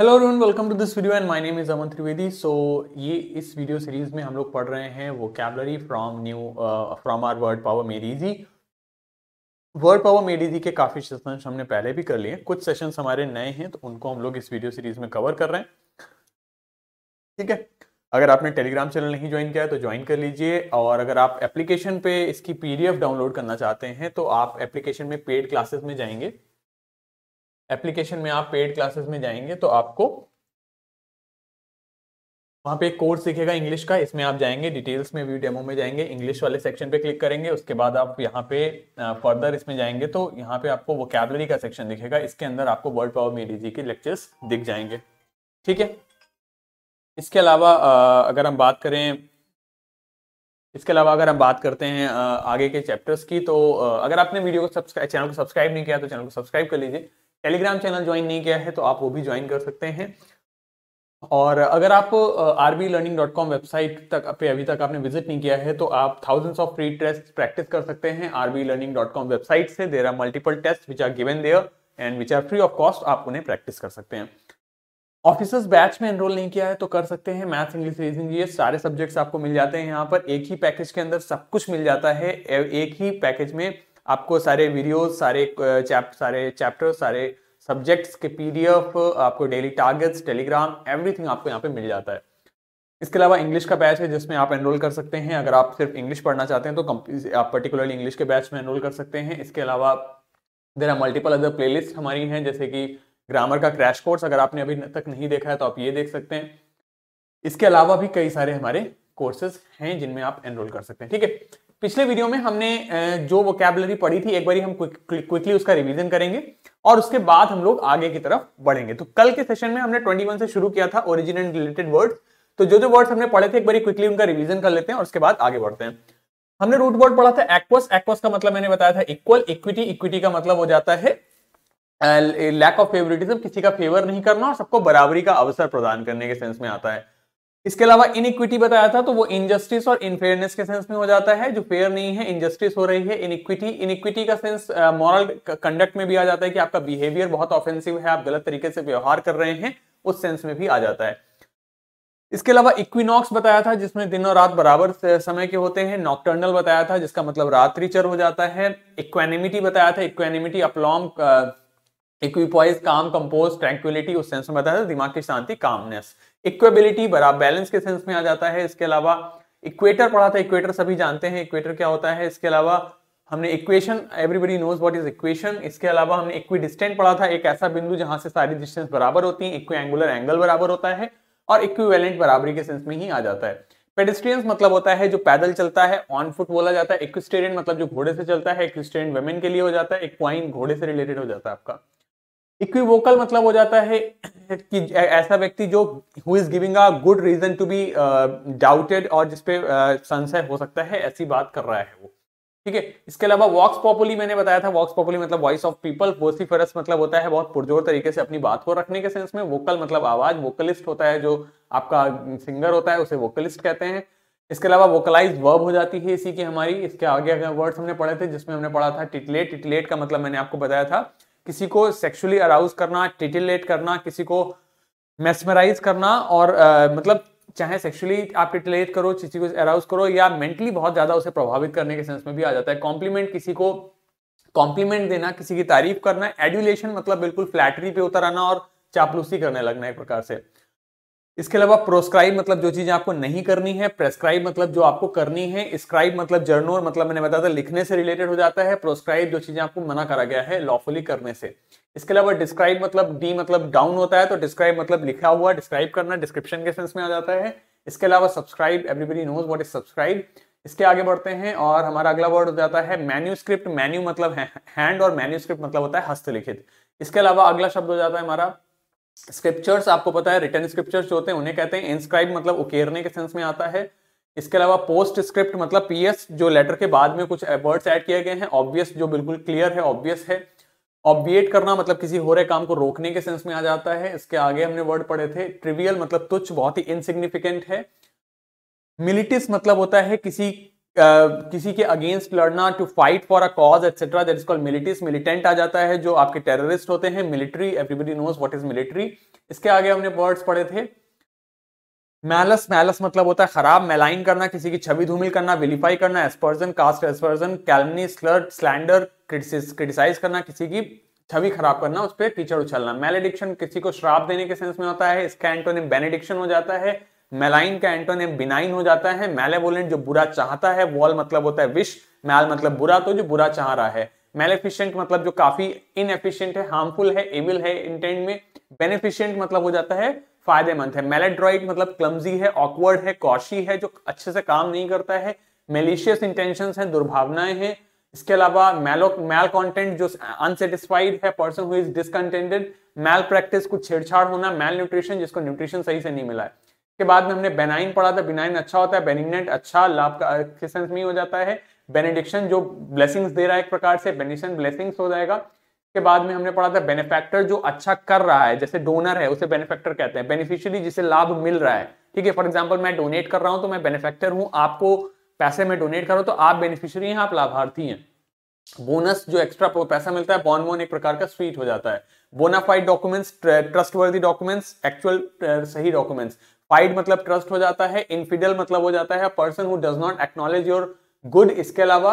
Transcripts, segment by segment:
Hello everyone welcome to this video and my name is Aman Trivedi so ये इस video series में हम लोग पढ़ रहे हैं वो vocabulary from new from R word power easy word power easy के काफ़ी सेशन हमने पहले भी कर लिए कुछ सेशन हमारे नए हैं तो उनको हम लोग इस वीडियो सीरीज में कवर कर रहे हैं ठीक है अगर आपने टेलीग्राम चैनल नहीं ज्वाइन किया है तो ज्वाइन कर लीजिए और अगर आप एप्लीकेशन पे इसकी पीडीएफ डाउनलोड करना चाहते हैं तो आप एप्लीकेशन में पेड क्लासेस में जाएंगे एप्लीकेशन में आप पेड क्लासेस में जाएंगे तो आपको वहां पे एक कोर्स दिखेगा इंग्लिश का इसमें आप जाएंगे डिटेल्स में व्यू डेमो में जाएंगे इंग्लिश वाले सेक्शन पे क्लिक करेंगे उसके बाद आप यहाँ पे फर्दर इसमें जाएंगे तो यहाँ पे आपको वो का सेक्शन दिखेगा इसके अंदर आपको वर्ल्ड पावर मेरी जी के लेक्चर्स दिख जाएंगे ठीक है इसके अलावा अगर हम बात करें इसके अलावा अगर हम बात करते हैं आगे के चैप्टर्स की तो अगर आपने वीडियो को सब्सक्राइब चैनल को सब्सक्राइब नहीं किया तो चैनल को सब्सक्राइब कर लीजिए टेलीग्राम चैनल ज्वाइन नहीं किया है तो आप वो भी ज्वाइन कर सकते हैं और अगर आप R B learning dot com website तक पे अभी तक आपने विजिट नहीं किया है तो आप thousands of free test practice कर सकते हैं R B learning dot com website से there are multiple test which are given there and which are free of cost आप उन्हें प्रैक्टिस कर सकते हैं ऑफिसर्स बैच में एनरोल नहीं किया है तो कर सकते हैं मैथ्स इंग्लिश रीजनिंग ये सारे सब्जेक्ट्स आपको मिल जाते हैं यहाँ पर एक ही पैकेज के अंदर सब कुछ मिल जाता है एक ही पैकेज में आपको सारे वीडियोस सारे चैप सारे चैप्टर सारे सब्जेक्ट्स के पीडीएफ आपको डेली टारगेट्स टेलीग्राम एवरीथिंग आपको यहाँ पे मिल जाता है इसके अलावा इंग्लिश का बैच है जिसमें आप एनरोल कर सकते हैं अगर आप सिर्फ इंग्लिश पढ़ना चाहते हैं तो आप पर्टिकुलरली इंग्लिश के बैच में एनरोल कर सकते हैं इसके अलावा there are multiple other playlist हमारी हैं जैसे कि ग्रामर का क्रैश कोर्स अगर आपने अभी तक नहीं देखा है तो आप ये देख सकते हैं इसके अलावा भी कई सारे हमारे कोर्सेज हैं जिनमें आप एनरोल कर सकते हैं ठीक है पिछले वीडियो में हमने जो वोकेबलरी पढ़ी थी एक बार हम क्विकली उसका रिवीजन करेंगे और उसके बाद हम लोग आगे की तरफ बढ़ेंगे तो कल के सेशन में हमने 21 से शुरू किया था ओरिजिन रिलेटेड वर्ड तो जो जो वर्ड्स हमने पढ़े थे एक बार क्विकली उनका रिवीजन कर लेते हैं और उसके बाद आगे बढ़ते हैं हमने रूट वर्ड पढ़ा था एक्वस एक्वस का मतलब मैंने बताया था इक्वल इक्विटी इक्विटी का मतलब हो जाता है लैक ऑफ फेवरेटिज्म किसी का फेवर नहीं करना और सबको बराबरी का अवसर प्रदान करने के सेंस में आता है इसके अलावा इनिक्विटी बताया था तो वो इनजस्टिस और इनफेयरनेस के सेंस में हो जाता है जो फेयर नहीं है इनजस्टिस हो रही है इन इक्विटी का सेंस मॉरल कंडक्ट में भी आ जाता है कि आपका बिहेवियर बहुत ऑफेंसिव है आप गलत तरीके से व्यवहार कर रहे हैं उस सेंस में भी आ जाता है इसके अलावा इक्विनॉक्स बताया था जिसमें दिन और रात बराबर समय के होते हैं नॉक्टर्नल बताया था जिसका मतलब रात्रिचर हो जाता है इक्वेनिमिटी बताया था इक्वेनिमिटी अपलॉम इक्विपॉइज काम कंपोज ट्रैंक्विलिटी उस सेंस में बताया था दिमाग की शांति कामनेस इक्वेबिलिटी बराबर बैलेंस के सेंस में आ जाता है इसके अलावा इक्वेटर पढ़ा था इक्वेटर सभी जानते हैं इक्वेटर क्या होता है इसके अलावा हमने equation everybody knows what is equation इसके अलावा हमने इक्वी डिस्टेंट पढ़ा था एक ऐसा बिंदु जहां से सारी डिस्टेंस बराबर होती है इक्वी एंगुलर एंगल बराबर होता है और इक्वीवेलेंट बराबरी के सेंस में ही आ जाता है पेडिस्ट्रियंस मतलब होता है जो पैदल चलता है ऑन फुट बोला जाता है इक्विस्टेरियन मतलब जो घोड़े से चलता है इक्विस्टेरियन वेमेन के लिए हो जाता है एक क्वाइन घोड़े से रिलेटेड हो जाता है आपका इक्विवोकल मतलब हो जाता है कि ऐसा व्यक्ति जो who is giving a good reason to be doubted और जिसपे uh, हो सकता है ऐसी बात कर रहा है वो ठीक है इसके अलावा वॉक्स पॉपुली मैंने बताया था वॉक्स पॉपुली मतलब वॉइस ऑफ पीपल वोसीफरस मतलब होता है बहुत पुरजोर तरीके से अपनी बात को रखने के सेंस में वोकल मतलब आवाज वोकलिस्ट होता है जो आपका सिंगर होता है उसे वोकलिस्ट कहते हैं इसके अलावा वोकलाइज वर्ब हो जाती है इसी की हमारी इसके आगे वर्ड्स हमने पढ़े थे जिसमें हमने पढ़ा था टिटलेट टिटलेट का मतलब मैंने आपको बताया था किसी को सेक्सुअली अराउज करना टिटिलेट करना किसी को मेस्मराइज करना और आ, मतलब चाहे सेक्सुअली आप टिटिलेट करो किसी को अराउज करो या मेंटली बहुत ज़्यादा उसे प्रभावित करने के सेंस में भी आ जाता है कॉम्प्लीमेंट किसी को कॉम्प्लीमेंट देना किसी की तारीफ करना एड्यूलेशन मतलब बिल्कुल फ्लैटरी पे उतर आना और चापलूसी करने लगना एक प्रकार से इसके अलावा प्रोस्क्राइब मतलब जो चीजें आपको नहीं करनी है प्रेस्क्राइब मतलब जो आपको करनी है स्क्राइब मतलब जर्नोर मतलब मैंने बताया था लिखने से रिलेटेड हो जाता है प्रोस्क्राइब जो चीजें आपको मना करा गया है लॉफुली करने से इसके अलावा डिस्क्राइब मतलब डी मतलब डाउन होता है तो डिस्क्राइब मतलब लिखा हुआ डिस्क्राइब करना डिस्क्रिप्शन के सेंस में आ जाता है इसके अलावा subscribe everybody knows what is subscribe इसके आगे बढ़ते हैं और हमारा अगला वर्ड हो जाता है मैन्यूस्क्रिप्ट मैन्यू मतलब हैंड और मैन्यूस्क्रिप्ट मतलब होता है हस्तलिखित इसके अलावा अगला शब्द हो जाता है हमारा स्क्रिप्चर्स आपको पता है रिटर्न स्क्रिप्चर्स जो होते हैं उन्हें कहते हैं इंस्क्राइब मतलब उकेरने के सेंस में आता है इसके अलावा पोस्ट स्क्रिप्ट मतलब पीएस जो लेटर के बाद में कुछ वर्ड्स ऐड किए गए हैं ऑब्वियस जो बिल्कुल क्लियर है ऑब्वियस है ऑब्विएट करना मतलब किसी हो रहे काम को रोकने के सेंस में आ जाता है इसके आगे हमने वर्ड पढ़े थे ट्रिवियल मतलब तुच्छ बहुत ही इनसिग्निफिकेंट है मिलिटिस मतलब होता है किसी किसी के अगेंस्ट लड़ना to fight for a cause etcetera that is called मिलिटिस मिलिटेंट आ जाता है जो आपके टेररिस्ट होते हैं military everybody knows what is military इसके आगे हमने वर्ड्स पढ़े थे मैलस मैलस मतलब होता है खराब मेलाइन करना किसी की छवि धूमिल करना विलीफाई करना aspersion cast aspersion calumny slur slander criticise करना किसी की छवि खराब करना उस पर कीचड़ उछलना मेलेडिक्शन किसी को श्राप देने के सेंस में होता है इसका एंटोनिम बेनेडिक्शन हो जाता है मेलाइन का एंटोनिम बिनाइन हो जाता है मेलेवोलेंट जो बुरा चाहता है वॉल मतलब होता है विश मैल मतलब बुरा तो जो बुरा चाह रहा है मेलेफिशियंट मतलब जो काफी इनएफिशियंट है हार्मफुल है एविल है इंटेंट में बेनिफिशियंट मतलब हो जाता है फायदेमंद है मेलेड्रॉइड मतलब क्लमजी है ऑकवर्ड है कौशी है जो अच्छे से काम नहीं करता है मेलिशियस इंटेंशन है दुर्भावनाएं हैं इसके अलावा मैलो मैल कॉन्टेंट जो अनसेटिस्फाइड है person who is discontented malpractice कुछ छेड़छाड़ होना मैल न्यूट्रिशन जिसको न्यूट्रिशन सही से नहीं मिला है के बाद में हमने बेनाइन पढ़ा था बेनाइन अच्छा होता है बेनिग्नेंट अच्छा लाभ के सेंस में हो जाता है बेनेडिक्शन जो ब्लेसिंग्स दे रहा है एक प्रकार से बेनिशन ब्लेसिंग्स हो जाएगा के बाद में हमने पढ़ा था बेनिफैक्टर जो अच्छा कर रहा है जैसे डोनर है उसे बेनिफैक्टर कहते हैं बेनिफिशियरी जिसे लाभ मिल रहा है ठीक है फॉर एग्जाम्पल मैं डोनेट कर रहा हूँ तो मैं बेनिफैक्टर हूँ आपको पैसे में डोनेट करो तो आप बेनिफिशियरी हैं आप लाभार्थी हैं बोनस जो एक्स्ट्रा पैसा मिलता है बॉन वोन एक प्रकार का स्वीट हो जाता है bona fide documents trustworthy documents actual सही डॉक्यूमेंट्स फाइड मतलब ट्रस्ट हो जाता है इनफिडल मतलब हो जाता है person who does not acknowledge your good इसके अलावा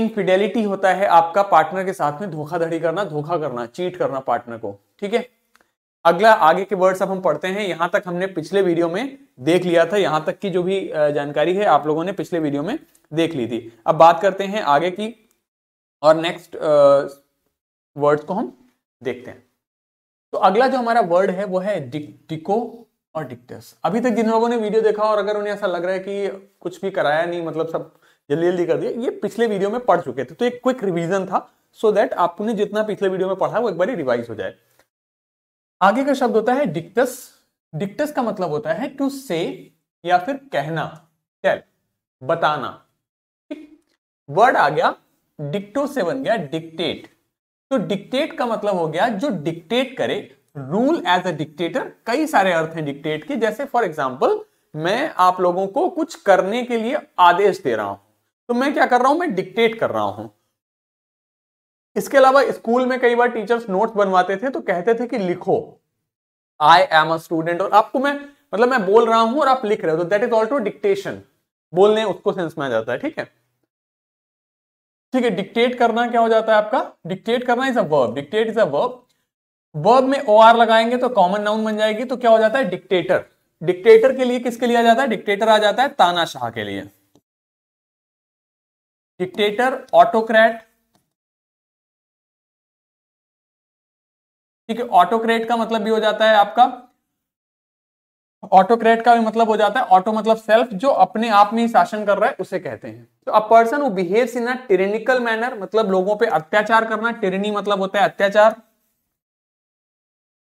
इनफिडेलिटी होता है आपका पार्टनर के साथ में धोखाधड़ी करना धोखा करना चीट करना पार्टनर को ठीक है अगला आगे के वर्ड्स अब हम पढ़ते हैं यहां तक हमने पिछले वीडियो में देख लिया था यहां तक की जो भी जानकारी है आप लोगों ने पिछले वीडियो में देख ली थी अब बात करते हैं आगे की और नेक्स्ट वर्ड्स को हम देखते हैं तो अगला जो हमारा वर्ड है वो है डिको और टिकटेस अभी तक जिन लोगों ने वीडियो देखा और अगर उन्हें ऐसा लग रहा है कि कुछ भी कराया नहीं मतलब सब जल्दी जल्दी कर दिया ये पिछले वीडियो में पढ़ चुके थे तो एक क्विक रिविजन था सो so दैट आपने जितना पिछले वीडियो में पढ़ा वो एक बार रिवाइज हो जाए आगे का शब्द होता है डिक्टस डिक्टस का मतलब होता है टू से या फिर कहना टेल बताना वर्ड आ गया डिक्टो से बन गया डिक्टेट तो डिक्टेट का मतलब हो गया जो डिक्टेट करे रूल एज अ डिक्टेटर कई सारे अर्थ हैं डिक्टेट के जैसे फॉर एग्जाम्पल मैं आप लोगों को कुछ करने के लिए आदेश दे रहा हूं तो मैं क्या कर रहा हूं मैं डिक्टेट कर रहा हूं इसके अलावा स्कूल में कई बार टीचर्स नोट्स बनवाते थे तो कहते थे कि लिखो आई एम अ स्टूडेंट और आपको मैं मतलब मैं बोल रहा हूं और आप लिख रहे हो तो दैट इज ऑल्टो डिक्टेशन बोलने उसको सेंस में आ जाता है ठीक है ठीक है डिक्टेट करना क्या हो जाता है आपका डिक्टेट करना is a verb dictate is a verb verb में ओ आर लगाएंगे तो कॉमन नाउन बन जाएगी तो क्या हो जाता है डिक्टेटर डिक्टेटर के लिए किसके लिए आ जाता है डिक्टेटर आ जाता है तानाशाह के लिए डिक्टेटर ऑटोक्रेट ठीक है ऑटोक्रेट का मतलब भी हो जाता है आपका ऑटोक्रेट का भी मतलब हो जाता है ऑटो मतलब सेल्फ जो अपने आप में ही शासन कर रहा है उसे कहते हैं तो a person who behave in a tyrannical manner मतलब लोगों पे अत्याचार करना टिरनी मतलब होता है अत्याचार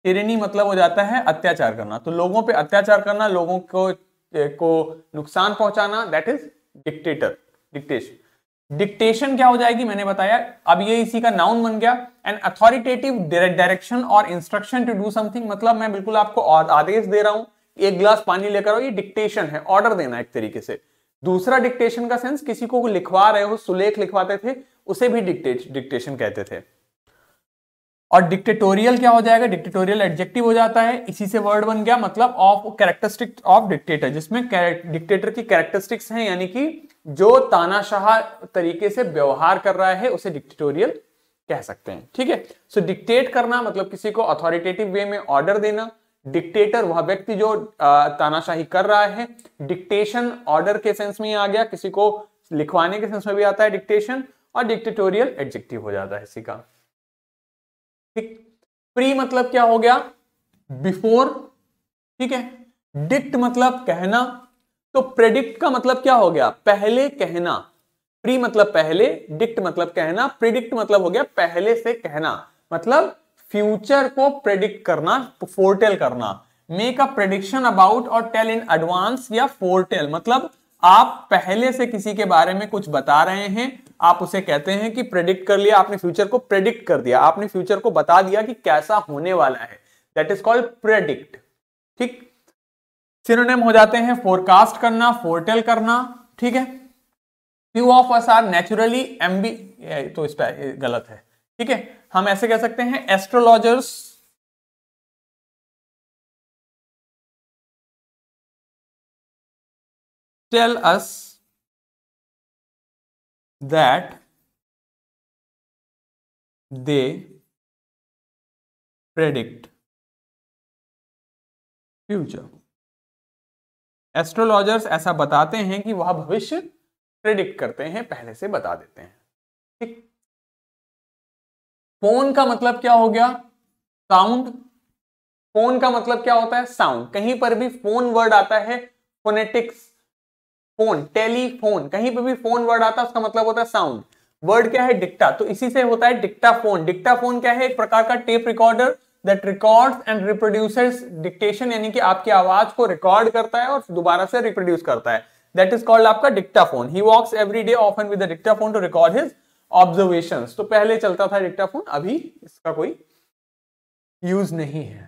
टिरनी मतलब हो जाता है अत्याचार करना तो लोगों पे अत्याचार करना लोगों को को नुकसान पहुंचाना that is dictator dictation dictation क्या हो जाएगी मैंने बताया अब ये इसी का नाउन बन गया एंड अथॉरिटेटिव डायरेक्शन और इंस्ट्रक्शन टू डू समथिंग मतलब मैं बिल्कुल आपको आदेश दे रहा हूं एक ग्लास पानी लेकर आओ ये डिक्टेशन है ऑर्डर देना एक तरीके से दूसरा डिक्टेशन का सेंस किसी को लिखवा रहे हो सुलेख लिखवाते थे उसे भी डिक्टेट डिक्टेशन कहते थे और डिक्टेटोरियल क्या हो जाएगा डिक्टेटोरियल एडजेक्टिव हो जाता है इसी से वर्ड बन गया मतलब ऑफ कैरेक्टरिस्टिक ऑफ डिक्टेटर जिसमें डिक्टेटर की कैरेक्टरिस्टिक्स हैं यानी कि जो तानाशाह तरीके से व्यवहार कर रहा है उसे डिक्टेटोरियल कह सकते हैं ठीक है सो डिक्टेट करना मतलब किसी को अथॉरिटेटिव वे में ऑर्डर देना डिक्टेटर वह व्यक्ति जो तानाशाही कर रहा है डिक्टेशन ऑर्डर के सेंस में आ गया किसी को लिखवाने के सेंस में भी आता है डिक्टेशन और डिक्टेटोरियल एडजेक्टिव हो जाता है इसी का ठीक प्री मतलब क्या हो गया बिफोर ठीक है डिक्ट मतलब कहना तो प्रेडिक्ट का मतलब क्या हो गया पहले कहना प्री मतलब पहले डिक्ट मतलब कहना प्रिडिक्ट मतलब हो गया पहले से कहना मतलब फ्यूचर को प्रेडिक्ट करना फोरटेल करना मेक अ प्रेडिक्शन अबाउट और टेल इन एडवांस या फोरटेल मतलब आप पहले से किसी के बारे में कुछ बता रहे हैं आप उसे कहते हैं कि प्रेडिक्ट कर लिया आपने फ्यूचर को प्रेडिक्ट कर दिया आपने फ्यूचर को बता दिया कि कैसा होने वाला है दैट इज कॉल्ड प्रेडिक्ट ठीक सिनोनिम हो जाते हैं फोरकास्ट करना फोरटेल करना ठीक है few of us are naturally एमबी तो इस पर गलत है ठीक है हम ऐसे कह सकते हैं astrologers tell us that they predict future astrologers ऐसा बताते हैं कि वह भविष्य प्रिडिक्ट करते हैं पहले से बता देते हैं ठीक फोन का मतलब क्या हो गया साउंड फोन का मतलब क्या होता है साउंड कहीं पर भी फोन वर्ड आता है फोनेटिक्स फोन टेलीफोन कहीं पे भी फोन वर्ड आता है उसका मतलब होता है साउंड वर्ड क्या है डिक्टा तो इसी से होता है डिक्टा फोन क्या है एक प्रकार का tape recorder that records and reproducers dictation यानी कि आपकी आवाज को रिकॉर्ड करता है और दोबारा से रिप्रोड्यूस करता है दैट इज कॉल्ड आपका dictaphone he walks every day often with phone to record his observation तो पहले चलता था फोन अभी इसका कोई यूज नहीं है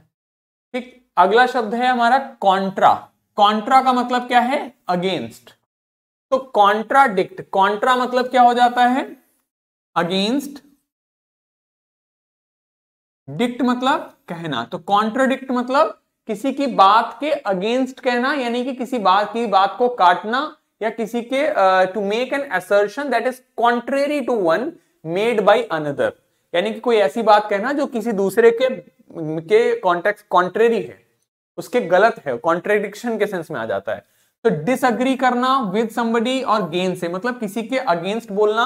ठीक अगला शब्द है हमारा कॉन्ट्रा कॉन्ट्रा का मतलब क्या है अगेंस्ट तो कॉन्ट्राडिक्ट कॉन्ट्रा मतलब क्या हो जाता है अगेंस्ट डिक्ट मतलब कहना तो कॉन्ट्राडिक्ट मतलब किसी की बात के अगेंस्ट कहना यानी कि किसी बात की बात को काटना या किसी के to make an assertion that is contrary to one made by another यानी कि कोई ऐसी बात कहना जो किसी दूसरे के के कॉन्टेक्ट कॉन्ट्रेरी है उसके गलत है कॉन्ट्रेडिक्शन के सेंस में आ जाता है तो डिसअग्री करना विद समबडी और गेन से मतलब किसी के अगेंस्ट बोलना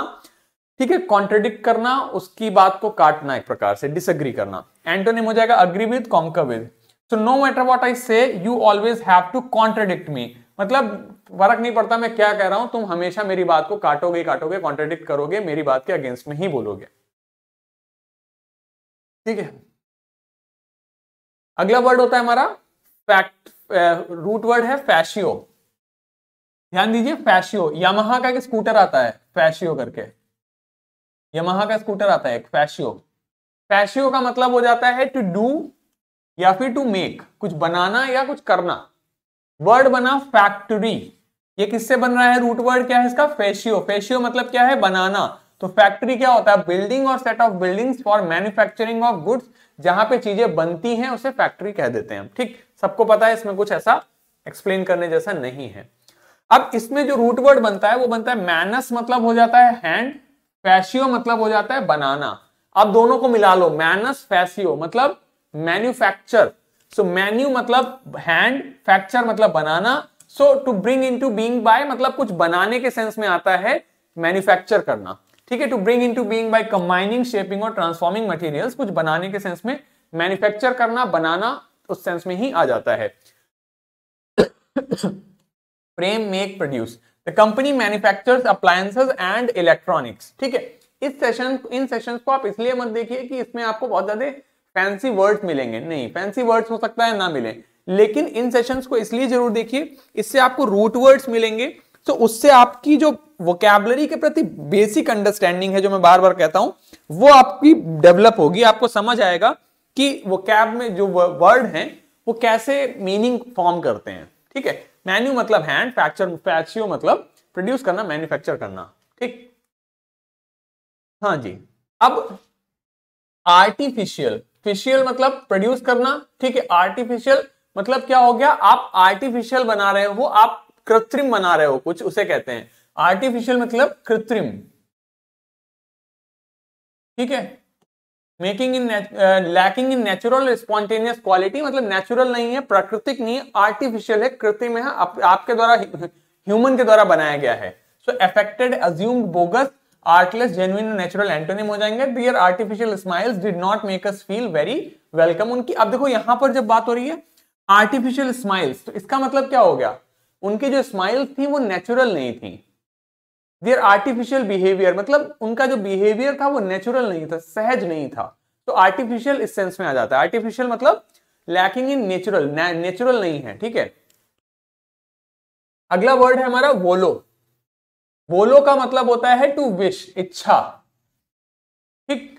ठीक है कॉन्ट्रेडिक्ट करना उसकी बात को काटना एक प्रकार से डिसअग्री करना एंटोनिम हो जाएगा agree with concur with so no matter what I say you always have to contradict me मतलब फर्क नहीं पड़ता मैं क्या कह रहा हूं तुम हमेशा मेरी बात को काटोगे काटोगे कॉन्ट्रेडिक्ट करोगे मेरी बात के अगेंस्ट में ही बोलोगे ठीक है अगला वर्ड होता है हमारा फैक्ट रूट वर्ड है फैशियो ध्यान दीजिए फैशियो यमहा का एक स्कूटर आता है फैशियो करके यमहा का स्कूटर आता है एक फैशियो फैशियो का मतलब हो जाता है टू डू या फिर टू मेक कुछ बनाना या कुछ करना वर्ड बना फैक्ट्री ये किससे बन रहा है रूट वर्ड क्या है इसका फेशियो फेशियो मतलब क्या है बनाना तो फैक्ट्री क्या होता है बिल्डिंग और set of buildings for manufacturing of goods जहां पे चीजें बनती हैं उसे फैक्ट्री कह देते हैं ठीक सबको पता है इसमें कुछ ऐसा एक्सप्लेन करने जैसा नहीं है अब इसमें जो रूट वर्ड बनता है वो बनता है मैनस मतलब हो जाता है हैंड फैशियो मतलब हो जाता है बनाना अब दोनों को मिला लो मैनस फैसियो मतलब मैन्युफैक्चर सो मैन्यू मतलब हैंड फैक्चर मतलब बनाना so to bring into being by मतलब कुछ बनाने के सेंस में आता है मैन्युफैक्चर करना ठीक है to bring into being by combining shaping और ट्रांसफॉर्मिंग मटीरियल कुछ बनाने के सेंस में मैन्युफैक्चर करना बनाना उस सेंस में ही आ जाता है frame make produce the company manufacture appliances and electronics ठीक है इस सेशन इन सेशंस को आप इसलिए मत देखिए कि इसमें आपको बहुत ज्यादा फैंसी वर्ड्स मिलेंगे नहीं फैंसी वर्ड्स हो सकता है ना मिले लेकिन इन सेशंस को इसलिए जरूर देखिए इससे आपको रूट वर्ड्स मिलेंगे तो उससे आपकी जो वोकैबलरी के प्रति बेसिक अंडरस्टैंडिंग है जो मैं बार बार कहता हूं वो आपकी डेवलप होगी आपको समझ आएगा कि वो कैब में जो वर्ड हैं वो कैसे मीनिंग फॉर्म करते हैं ठीक है मैन्यू मतलब हैंड फैक्चर फैक्सियो मतलब प्रोड्यूस करना मैन्युफैक्चर करना ठीक हाँ जी अब आर्टिफिशियल फिशियल मतलब प्रोड्यूस करना ठीक है आर्टिफिशियल मतलब क्या हो गया आप आर्टिफिशियल बना रहे हो आप कृत्रिम बना रहे हो कुछ उसे कहते हैं आर्टिफिशियल मतलब कृत्रिम ठीक है making in lacking in natural spontaneous quality मतलब नेचुरल नहीं है प्राकृतिक नहीं आर्टिफिशियल है कृत्रिम है आप, आपके द्वारा ह्यूमन के द्वारा बनाया गया है so affected assumed bogus artless genuine natural antonym हो जाएंगे their artificial smiles did not make us feel very welcome उनकी अब देखो यहां पर जब बात हो रही है आर्टिफिशियल स्माइल्स तो इसका मतलब क्या हो गया उनकी जो स्माइल्स थी वो नेचुरल नहीं थी देर आर्टिफिशियल बिहेवियर मतलब उनका जो बिहेवियर था वो नेचुरल नहीं था सहज नहीं था तो आर्टिफिशियल इस सेंस में आ जाता है आर्टिफिशियल मतलब लैकिंग इन नेचुरल नेचुरल नहीं है ठीक है अगला वर्ड है हमारा वोलो वोलो का मतलब होता है टू विश इच्छा ठीक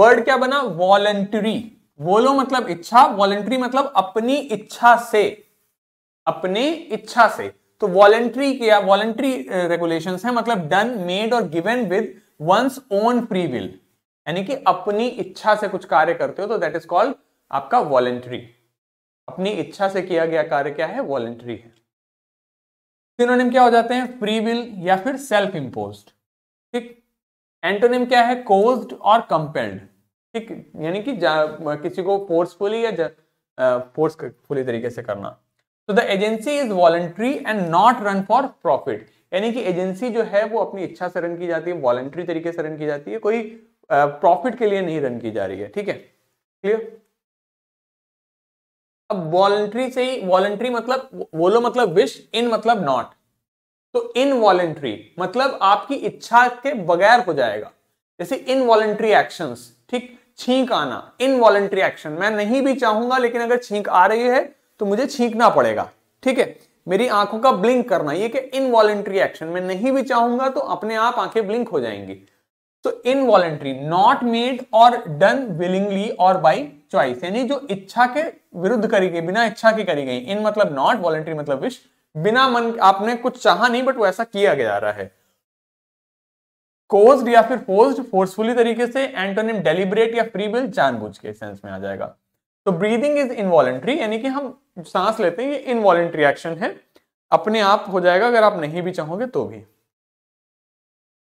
वर्ड क्या बना वॉलंट्री वोलो मतलब इच्छा वॉलंट्री मतलब अपनी इच्छा से अपने इच्छा से तो वॉलेंट्री किया वॉलेंट्री रेगुलेशन है मतलब डन मेड और given with one's own free will यानी कि अपनी इच्छा से कुछ कार्य करते हो तो दैट इज कॉल्ड आपका वॉलेंट्री अपनी इच्छा से किया गया कार्य क्या है वॉलेंट्री है सिनोनिम क्या हो जाते हैं फ्री विल या फिर सेल्फ इंपोज ठीक एंटोनिम क्या है कोज्ड और कंपेल्ड ठीक यानी कि किसी को फोर्सफुली या फोर्सफुली uh, तरीके से करना तो the agency is voluntary and not run for profit यानी कि एजेंसी जो है वो अपनी इच्छा से रन की जाती है वॉलेंट्री तरीके से रन की जाती है कोई प्रॉफिट uh, के लिए नहीं रन की जा रही है ठीक है क्लियर अब वॉलेंट्री से ही वॉलेंट्री मतलब बोलो मतलब विश इन मतलब नॉट तो इन वॉलेंट्री मतलब आपकी इच्छा के बगैर हो जाएगा जैसे इन वॉलेंट्री एक्शन ठीक छींक आना इन वॉलेंट्री एक्शन मैं नहीं भी चाहूंगा लेकिन अगर छींक आ रही है तो मुझे छींकना पड़ेगा ठीक है मेरी आंखों का ब्लिंक करना ये कि इनवॉलेंट्री एक्शन में नहीं भी चाहूंगा तो अपने आप आंखें ब्लिंक हो जाएंगी तो इनवॉलेंट्री नॉट मेड और डन विलिंगली और बाई चॉइस यानी जो इच्छा के विरुद्ध करी गई बिना इच्छा के करी गई इन मतलब नॉट वॉलेंट्री मतलब विश बिना मन आपने कुछ चाहा नहीं बट वो ऐसा किया गया रहा है कोज्ड या फिर फोर्स्ड फोर्सफुली तरीके से एंटोनिम डेलिबरेट या फ्री विल जानबूझ के सेंस में आ जाएगा तो ब्रीदिंग इज इनवॉलेंट्री यानी कि हम सांस लेते हैं ये इनवॉलेंट्री एक्शन है अपने आप हो जाएगा अगर आप नहीं भी चाहोगे तो भी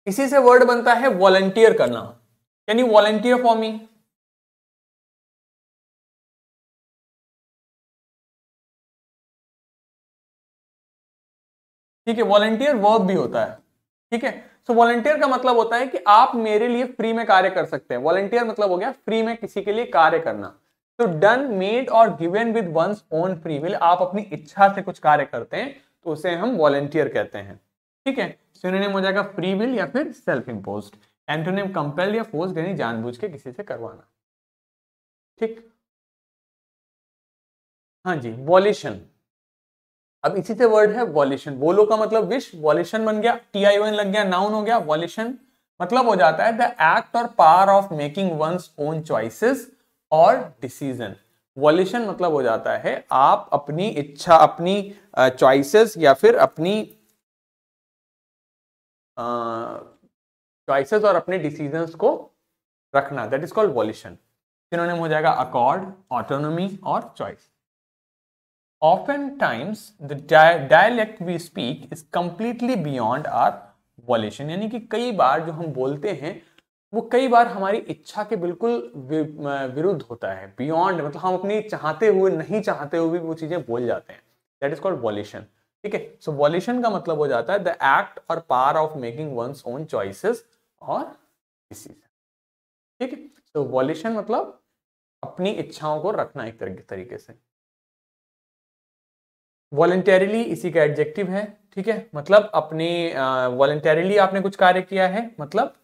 इसी से वर्ड बनता है वॉलेंटियर करना can you volunteer for me ठीक है वॉलेंटियर वर्ब भी होता है ठीक है सो वॉलेंटियर का मतलब होता है कि आप मेरे लिए फ्री में कार्य कर सकते हैं वॉलेंटियर मतलब हो गया फ्री में किसी के लिए कार्य करना तो डन मेड और given with one's own free will आप अपनी इच्छा से कुछ कार्य करते हैं तो उसे हम वॉलेंटियर कहते हैं ठीक है सिनोनिम हो जाएगा फ्री विल या फिर सेल्फ इम्पोज एंटोनिम कंपेल्ड या फोर्स यानी जानबूझ के किसी से करवाना ठीक हाँ जी वॉल्यूशन अब इसी से वर्ड है वॉल्यूशन बोलो का मतलब विश वॉल्यूशन बन गया टी आई लग गया नाउन हो गया वॉल्यूशन मतलब हो जाता है द एक्ट और power of making one's own choices और डिसीजन वॉल्यूशन मतलब हो जाता है आप अपनी इच्छा अपनी चॉइसेस या फिर अपनी चॉइसेस और अपने डिसीजंस को रखना दैट इज कॉल्ड वॉल्यूशन इन्होंने हो जाएगा अकॉर्ड ऑटोनोमी और choice often times the dialect we speak is completely beyond our volition यानी कि कई बार जो हम बोलते हैं वो कई बार हमारी इच्छा के बिल्कुल विरुद्ध होता है बियॉन्ड मतलब हम अपनी चाहते हुए नहीं चाहते हुए भी वो चीज़ें बोल जाते हैं दैट इज कॉल्ड वॉल्यूशन ठीक है सो वॉल्यूशन का मतलब हो जाता है द एक्ट और power of making one's own choices और डिसीजन ठीक है सो वॉल्यूशन मतलब अपनी इच्छाओं को रखना एक तरीके से वॉलेंटरिली इसी का एडजेक्टिव है ठीक है मतलब अपनी वॉलेंटेरिली आपने कुछ कार्य किया है मतलब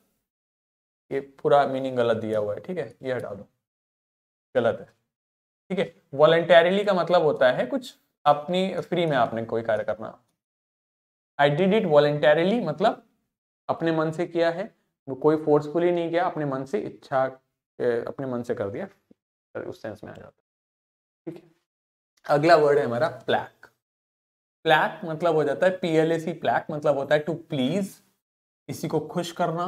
ये पूरा मीनिंग गलत दिया हुआ है ठीक है ये हटा दो गलत है ठीक है वॉलेंटेरिली का मतलब होता है कुछ अपनी फ्री में आपने कोई कार्य करना आई डिड इट वॉलेंटेरिली मतलब अपने मन से किया है वो कोई फोर्सफुली नहीं किया अपने मन से इच्छा अपने मन से कर दिया तो उस सेंस में आ जाता है ठीक है अगला वर्ड है हमारा प्लैक प्लैक मतलब हो जाता है पी एल ए सी प्लैक मतलब होता है टू प्लीज किसी को खुश करना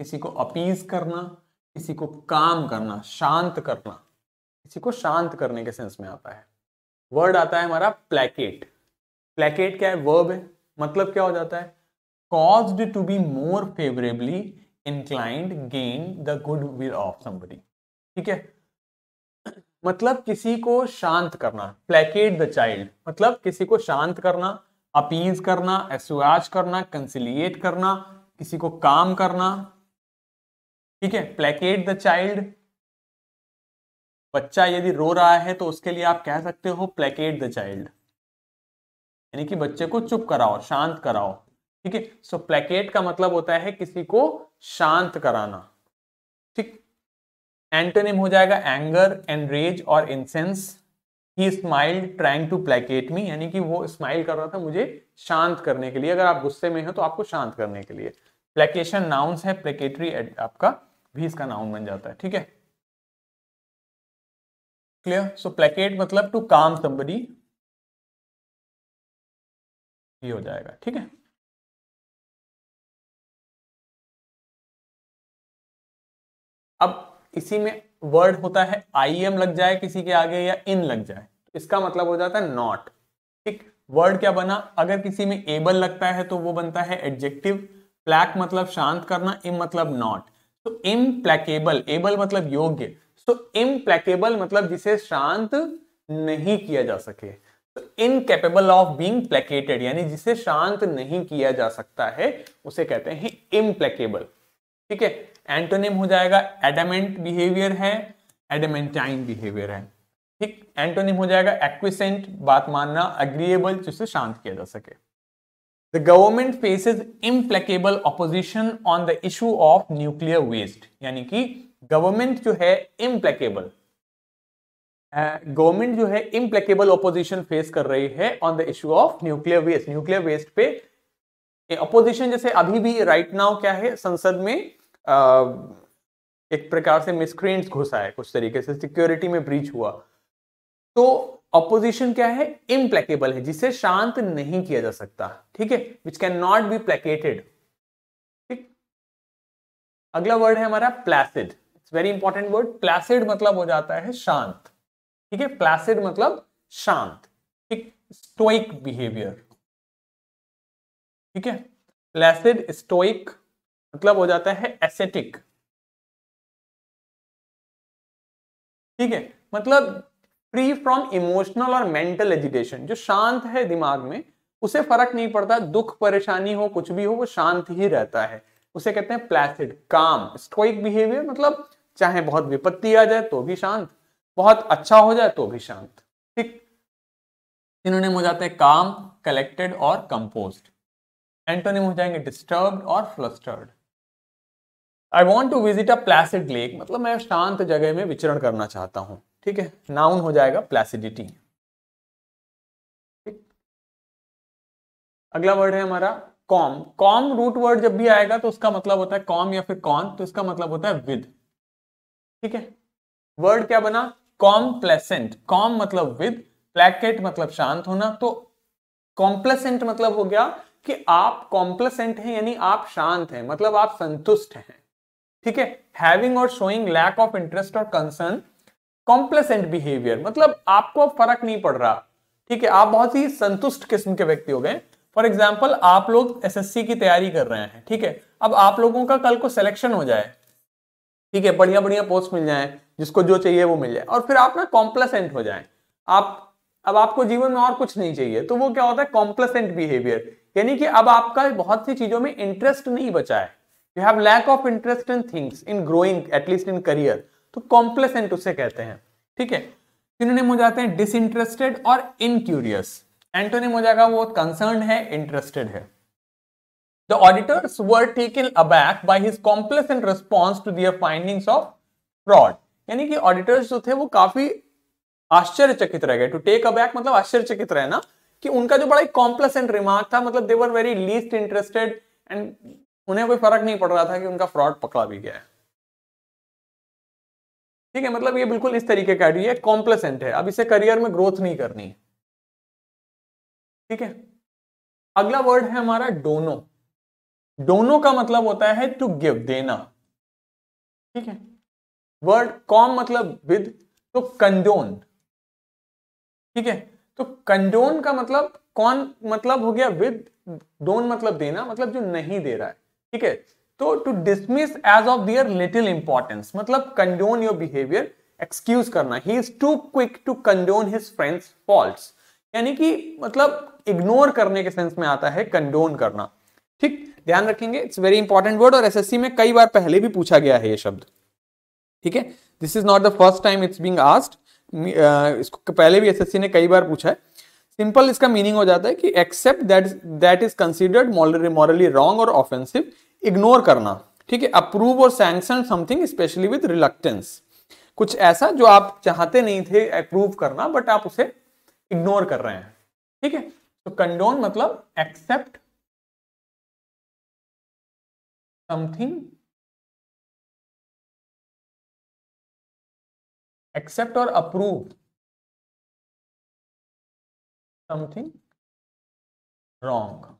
किसी को अपीज करना किसी को काम करना शांत करना किसी को शांत करने के सेंस में आता है वर्ड आता है हमारा प्लेकेट प्लेकेट क्या है वर्ब है मतलब क्या हो जाता है caused to be more favourably inclined gain the good will of somebody ठीक है मतलब किसी को शांत करना प्लेकेट द चाइल्ड मतलब किसी को शांत करना अपीज करना एसुआज करना कंसिलियट करना किसी को काम करना ठीक है प्लेकेट द चाइल्ड बच्चा यदि रो रहा है तो उसके लिए आप कह सकते हो प्लेकेट द चाइल्ड यानी कि बच्चे को चुप कराओ शांत कराओ ठीक है सो प्लेकेट का मतलब होता है किसी को शांत कराना ठीक एंटोनिम हो जाएगा एंगर एनरेज और incense he smiled trying to placate me यानी कि वो स्माइल कर रहा था मुझे शांत करने के लिए अगर आप गुस्से में हो तो आपको शांत करने के लिए प्लेकेशन नाउंस है प्लेकेटरी आपका भी इसका नाउन बन जाता है ठीक है क्लियर सो प्लेकेट मतलब टू काम संबरी हो जाएगा ठीक है अब इसी में वर्ड होता है आई एम लग जाए किसी के आगे या इन लग जाए तो इसका मतलब हो जाता है नॉट ठीक वर्ड क्या बना अगर किसी में एबल लगता है तो वो बनता है एडजेक्टिव प्लैक मतलब शांत करना इम मतलब नॉट तो इम्प्लेकेबल एबल मतलब योग्य सो इम्प्लेकेबल मतलब जिसे शांत नहीं किया जा सके इनकेपेबल ऑफ बींग प्लेकेटेड यानी जिसे शांत नहीं किया जा सकता है उसे कहते हैं इम्प्लेकेबल ठीक है एंटोनिम हो जाएगा एडामेंट बिहेवियर है एडामेंटाइन बिहेवियर है ठीक एंटोनिम हो जाएगा एक्विसेंट बात मानना अग्रीएबल जिसे शांत किया जा सके government face is implacable opposition on the issue of nuclear waste यानी कि गवर्नमेंट जो है इम्प्लेकेबल गवर्नमेंट uh, जो है इम्प्लेकेबल ऑपोजिशन फेस कर रही है on the issue of nuclear waste nuclear waste पे अपोजिशन जैसे अभी भी राइट right नाउ क्या है संसद में आ, uh, एक प्रकार से मिसक्रेंट्स घुसा है कुछ तरीके से सिक्योरिटी में ब्रीच हुआ तो अपोजिशन क्या है इम्प्लेकेबल है जिसे शांत नहीं किया जा सकता ठीक है which can not be placated ठीक अगला वर्ड है हमारा placid it's very important word placid मतलब हो जाता है शांत ठीक है प्लासिड मतलब शांत ठीक स्टोइक बिहेवियर ठीक है प्लेसिड स्टोइक मतलब हो जाता है एसेटिक ठीक है मतलब फ्री फ्रॉम इमोशनल और मेंटल एजुटेशन जो शांत है दिमाग में उसे फर्क नहीं पड़ता दुख परेशानी हो कुछ भी हो वो शांत ही रहता है उसे कहते हैं प्लेसिड काम स्टोइक बिहेवियर मतलब चाहे बहुत विपत्ति आ जाए तो भी शांत बहुत अच्छा हो जाए तो भी शांत ठीक इन्होंने हो जाते हैं काम कलेक्टेड और कंपोज एंटोनिम हो जाएंगे डिस्टर्ब और flustered I want to visit a placid lake मतलब मैं शांत जगह में विचरण करना चाहता हूँ ठीक है नाउन हो जाएगा प्लेसिडिटी अगला वर्ड है हमारा कॉम कॉम रूट वर्ड जब भी आएगा तो उसका मतलब होता है कॉम या फिर कॉन तो इसका मतलब होता है विद ठीक है वर्ड क्या बना कॉम प्लेसेंट कॉम मतलब विद प्लेकेट मतलब शांत होना तो कॉम्प्लेसेंट मतलब हो गया कि आप कॉम्प्लेसेंट हैं यानी आप शांत हैं मतलब आप संतुष्ट हैं ठीक है हैविंग और शोइंग लैक ऑफ इंटरेस्ट और कंसर्न कॉम्प्लेसेंट बिहेवियर मतलब आपको फर्क नहीं पड़ रहा ठीक है आप बहुत ही संतुष्ट किस्म के व्यक्ति हो गए फॉर एग्जाम्पल आप लोग एसएससी की तैयारी कर रहे हैं ठीक है अब आप लोगों का कल को सिलेक्शन हो जाए ठीक है बढ़िया बढ़िया पोस्ट मिल जाए जिसको जो चाहिए वो मिल जाए और फिर आप ना कॉम्प्लेसेंट हो जाए आप अब आपको जीवन में और कुछ नहीं चाहिए तो वो क्या होता है कॉम्प्लेसेंट बिहेवियर यानी कि अब आपका बहुत सी चीजों में इंटरेस्ट नहीं बचा है you have lack of interest in things in growing at least in career तो कॉम्प्लेसेंट उसे कहते हैं ठीक है सिनोनिम हो जाते हैं डिसइंटरेस्टेड और इनक्यूरियस एंटोनिम हो जाएगा वो कंसर्न है इंटरेस्टेड है the auditors were taken aback by his complacent response to their findings of fraud यानी कि ऑडिटर्स जो थे वो काफी आश्चर्यचकित रह गए टू टेक अबैक मतलब आश्चर्यचकित रहे ना कि उनका जो बड़ा कॉम्प्लेसेंट रिमार्क था मतलब they were very least interested and उन्हें कोई फर्क नहीं पड़ रहा था कि उनका फ्रॉड पकड़ा भी गया है ठीक है मतलब ये बिल्कुल इस तरीके का है कॉम्प्लेसेंट है अब इसे करियर में ग्रोथ नहीं करनी है ठीक है अगला वर्ड है हमारा डोनो डोनो का मतलब होता है टू गिव देना ठीक है वर्ड कॉम मतलब विद तो कंडोन ठीक है तो कंडोन का मतलब कौन मतलब हो गया विद डोन मतलब देना मतलब जो नहीं दे रहा है ठीक है तो to dismiss as of their little importance मतलब कंडोन योर बिहेवियर एक्सक्यूज करना he is too quick to condone his friend's fault यानी कि मतलब इग्नोर करने के सेंस में आता है कंडोन करना ठीक ध्यान रखेंगे इट्स वेरी इंपॉर्टेंट वर्ड और एसएससी में कई बार पहले भी पूछा गया है ये शब्द ठीक है this is not the first time it's being asked इसको पहले भी एसएससी ने कई बार पूछा है सिंपल इसका मीनिंग हो जाता है कि accept that that is considered morally wrong और ऑफेंसिव इग्नोर करना ठीक है अप्रूव और sanction something specially with reluctance कुछ ऐसा जो आप चाहते नहीं थे अप्रूव करना बट आप उसे इग्नोर कर रहे हैं ठीक है तो कंडोन मतलब एक्सेप्ट समथिंग एक्सेप्ट और अप्रूव समथिंग रॉन्ग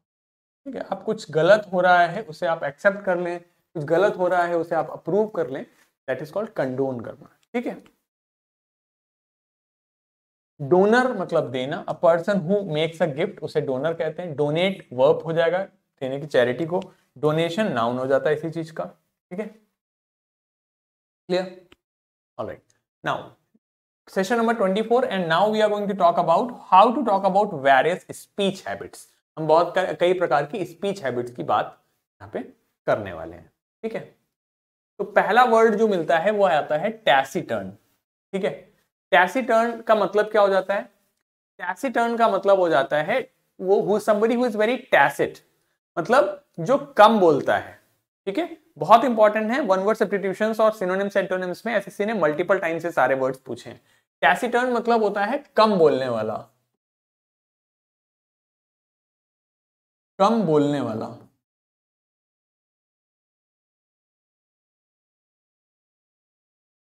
ठीक है आप कुछ गलत हो रहा है उसे आप एक्सेप्ट कर लें कुछ गलत हो रहा है उसे आप अप्रूव कर लें दैट इज कॉल्ड कंडोन करना ठीक है डोनर मतलब देना a person who makes a gift उसे डोनर कहते हैं डोनेट वर्ब हो जाएगा देने की चैरिटी को डोनेशन नाउन हो जाता है इसी चीज का ठीक है clear alright now number twenty four and now we are going to talk about how to talk about various speech habits हम बहुत कई प्रकार की स्पीच हैबिट्स की बात यहाँ पे करने वाले हैं ठीक है तो पहला वर्ड जो मिलता है वो आता है टैसीटर्न ठीक है टैसीटर्न का मतलब क्या हो जाता है टैसीटर्न का मतलब हो जाता है वो who somebody who is very tacit मतलब जो कम बोलता है ठीक है बहुत इंपॉर्टेंट है वन वर्ड सब्सटीट्यूशन और सिनोनिम्स एंटोनिम्स में एसएससी ने मल्टीपल टाइम से सारे वर्ड्स पूछे टैसीटर्न मतलब होता है कम बोलने वाला कम बोलने वाला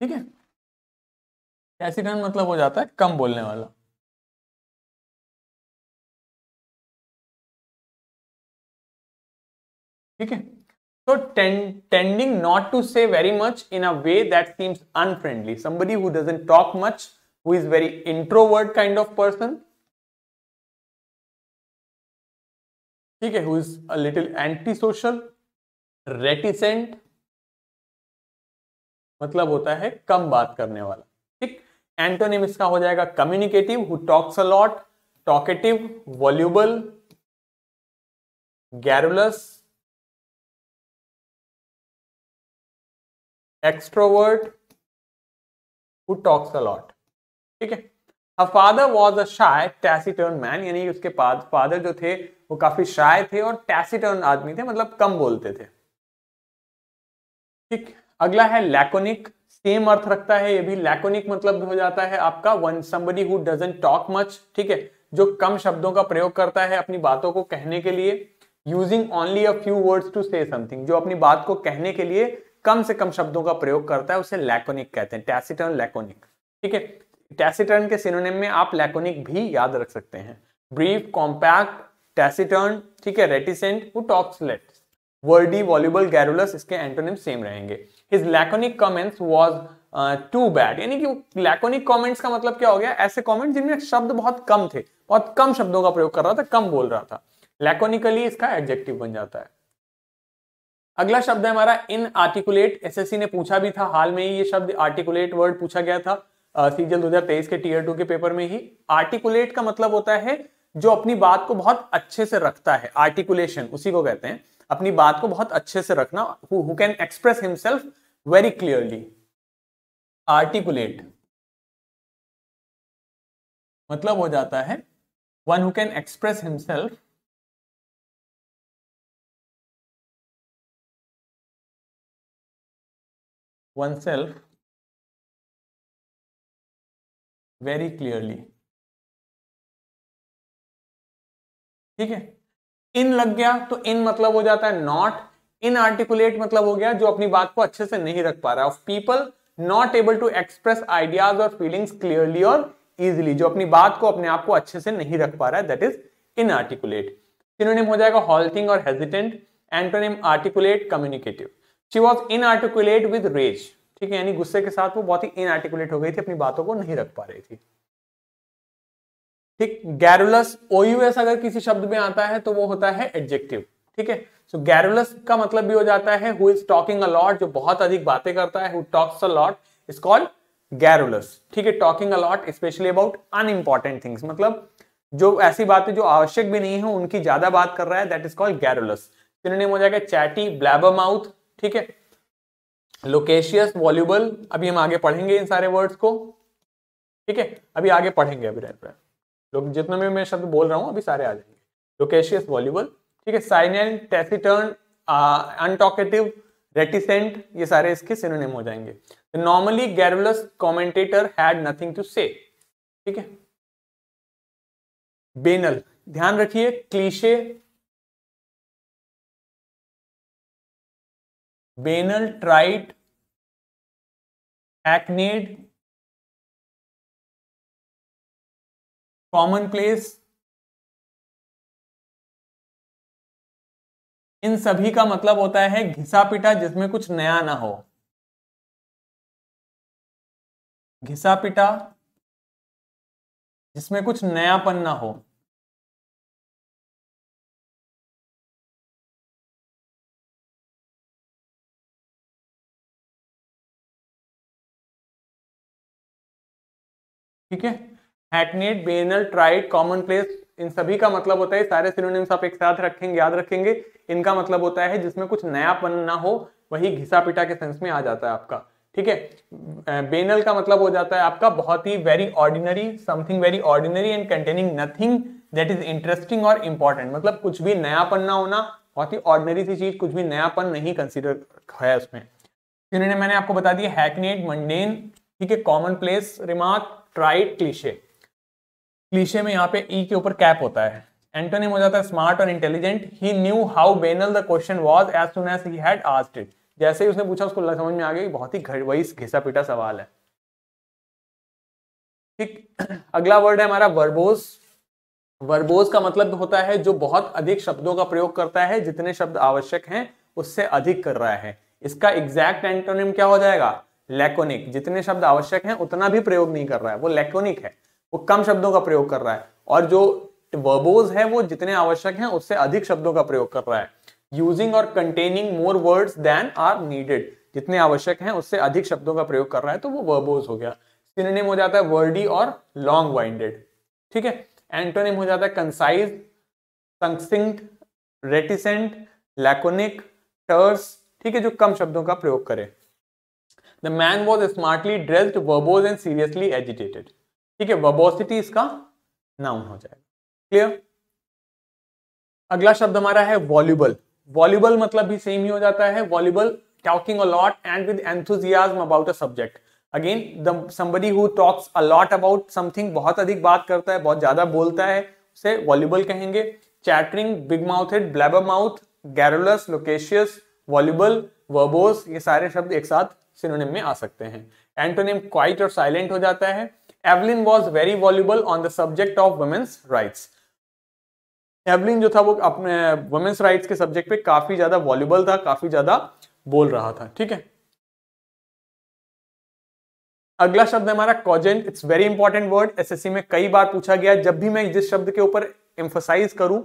ठीक है कैसीडन मतलब हो जाता है कम बोलने वाला ठीक है so tend, tending not to say very much in a way that seems unfriendly somebody who doesn't talk much who is very introvert kind of person ठीक है who is a little anti social reticent मतलब होता है कम बात करने वाला ठीक antonym इसका हो जाएगा communicative who talks a lot talkative voluble garrulous extrovert who talks a lot ठीक है फादर वॉज अ शाय टैसी मैन यानी उसके फादर जो थे वो काफी शाय थे और टैसिटर्न आदमी थे मतलब कम बोलते थे ठीक अगला है लैकोनिक सेम अर्थ रखता है ये भी लैकोनिक मतलब हो जाता है आपका one somebody who doesn't talk much ठीक है जो कम शब्दों का प्रयोग करता है अपनी बातों को कहने के लिए using only a few words to say something जो अपनी बात को कहने के लिए कम से कम शब्दों का प्रयोग करता है उसे लैकोनिक कहते हैं टैसिटर्न लैकोनिक ठीक है टैसिटर्न के सिनोनिम में आप लैकोनिक भी याद रख सकते हैं ब्रीफ कॉम्पैक्ट टैसीटर्न ठीक है रेटिसेंट वो टॉक्सलेट वर्डी वॉल्यूबल गैरुलस इसके एंटोनिम सेम रहेंगे his laconic comments was too bad यानी कि लैकोनिक कमेंट्स का मतलब क्या हो गया ऐसे कमेंट जिनमें शब्द बहुत कम थे बहुत कम शब्दों का प्रयोग कर रहा था कम बोल रहा था लैकोनिकली इसका एडजेक्टिव बन जाता है अगला शब्द है हमारा इन आर्टिकुलेट एस ने पूछा भी था हाल में ही ये शब्द आर्टिकुलेट वर्ड पूछा गया था uh, सीजल 2023 के टीयर टू के पेपर में ही आर्टिकुलेट का मतलब होता है जो अपनी बात को बहुत अच्छे से रखता है आर्टिकुलेशन उसी को कहते हैं अपनी बात को बहुत अच्छे से रखना who can express himself very clearly articulate मतलब हो जाता है one who can express himself self very clearly ठीक है इन लग गया तो इन मतलब हो जाता है नॉट इन आर्टिकुलेट मतलब हो गया जो अपनी बात को अच्छे से नहीं रख पा रहा है of people not able to express ideas और फीलिंग्स क्लियरली और इजिली जो अपनी बात को अपने आप को अच्छे से नहीं रख पा रहा है that is inarticulate synonym हो जाएगा हॉल्टिंग और hesitant antonym articulate communicative she was inarticulate with rage ठीक है यानी गुस्से के साथ वो बहुत ही इन आर्टिकुलेट हो गई थी अपनी बातों को नहीं रख पा रही थी ठीक गैरुलस ओयूएस अगर किसी शब्द में आता है तो वो होता है एडजेक्टिव ठीक है सो गैरुलस का मतलब भी हो जाता है हु इज टॉकिंग अलॉट जो बहुत अधिक बातें करता है who talks a lot is called garrulous ठीक है talking a lot specially about unimportant things मतलब जो ऐसी बातें जो आवश्यक भी नहीं है उनकी ज्यादा बात कर रहा है that is called garrulous synonym हो जाएगा चैटी ब्लैबर माउथ ठीक है लोकेशियस वॉल्यूबल अभी हम आगे पढ़ेंगे इन सारे वर्ड्स को ठीक है अभी आगे पढ़ेंगे अभी रह लोग जितने भी मैं शब्द बोल रहा हूँ अभी सारे आ जाएंगे लोकेशियस वॉल्यूबल ठीक है साइनेंट टेसिटर्न अनटॉकेटिव रेटिसेंट ये सारे इसके सिनोनिम हो जाएंगे normally garrulous commentator had nothing to say ठीक है बेनल ध्यान रखिए cliche banal trite hackneyed commonplace इन सभी का मतलब होता है घिसा पिटा जिसमें कुछ नया ना हो घिसा पिटा जिसमें कुछ नयापन ना हो ठीक है hackneyed banal trite commonplace इन सभी का मतलब होता है सारे सिनोनिम्स आप एक साथ रखेंगे याद रखेंगे इनका मतलब होता है जिसमें कुछ नयापन ना हो वही घिसा पिटा के सेंस में आ जाता है आपका ठीक है बेनल का मतलब हो जाता है आपका बहुत ही very ordinary something very ordinary and containing nothing that is interesting और इंपॉर्टेंट मतलब कुछ भी नयापन ना होना बहुत ही ऑर्डिनरी सी चीज कुछ भी नयापन नहीं कंसिडर है उसमें इन्होंने मैंने आपको बता दिया हैकनेट मंडेन ठीक है commonplace remark trite cliche cliche में यहाँ पे ई e के ऊपर कैप होता है एंटोनिम हो जाता है स्मार्ट और intelligent he knew how banal the question was as soon as he had asked it जैसे ही उसने पूछा उसको समझ में आ गया बहुत ही घर वही घिसा पिटा सवाल है ठीक अगला वर्ड है हमारा वर्बोज वर्बोज का मतलब होता है जो बहुत अधिक शब्दों का प्रयोग करता है जितने शब्द आवश्यक हैं उससे अधिक कर रहा है इसका एग्जैक्ट एंटोनिम क्या हो जाएगा लेकोनिक जितने शब्द आवश्यक हैं उतना भी प्रयोग नहीं कर रहा है वो लेकोनिक है वो कम शब्दों का प्रयोग कर रहा है और जो वर्बोज है वो जितने आवश्यक हैं उससे अधिक शब्दों का प्रयोग कर रहा है यूजिंग और containing more words than are needed जितने आवश्यक हैं उससे अधिक शब्दों का प्रयोग कर रहा है तो वो वर्बोज हो गया सिनेम हो जाता है वर्डी और लॉन्ग वाइंडेड ठीक है एंटोनिम हो जाता है कंसाइज रेटिसेंट लैकोनिक टर्स ठीक है जो कम शब्दों का प्रयोग करे the man was smartly dressed verbose and seriously agitated ठीक है वर्बोसिटी इसका नाउन हो जाएगा क्लियर अगला शब्द हमारा है वॉल्यूबल वॉल्यूबल मतलब भी सेम ही हो जाता है voluble talking a lot and with enthusiasm about a subject again the somebody who talks a lot about something बहुत अधिक बात करता है बहुत ज्यादा बोलता है उसे वॉल्यूबल कहेंगे chattering big mouthed blabber mouth garrulous loquacious voluble verbose ये सारे शब्द एक साथ सिनोनिम में आ सकते हैं एंटोनिम क्वाइट और साइलेंट हो जाता है Evelyn was very voluble on the subject of women's rights Evelyn जो था वो अपने वुमेन्स राइट्स के सब्जेक्ट पे काफी ज्यादा वॉल्यूबल था काफी ज्यादा बोल रहा था ठीक है अगला शब्द है हमारा cogent it's very important word SSC में कई बार पूछा गया जब भी मैं जिस शब्द के ऊपर एम्फोसाइज करूं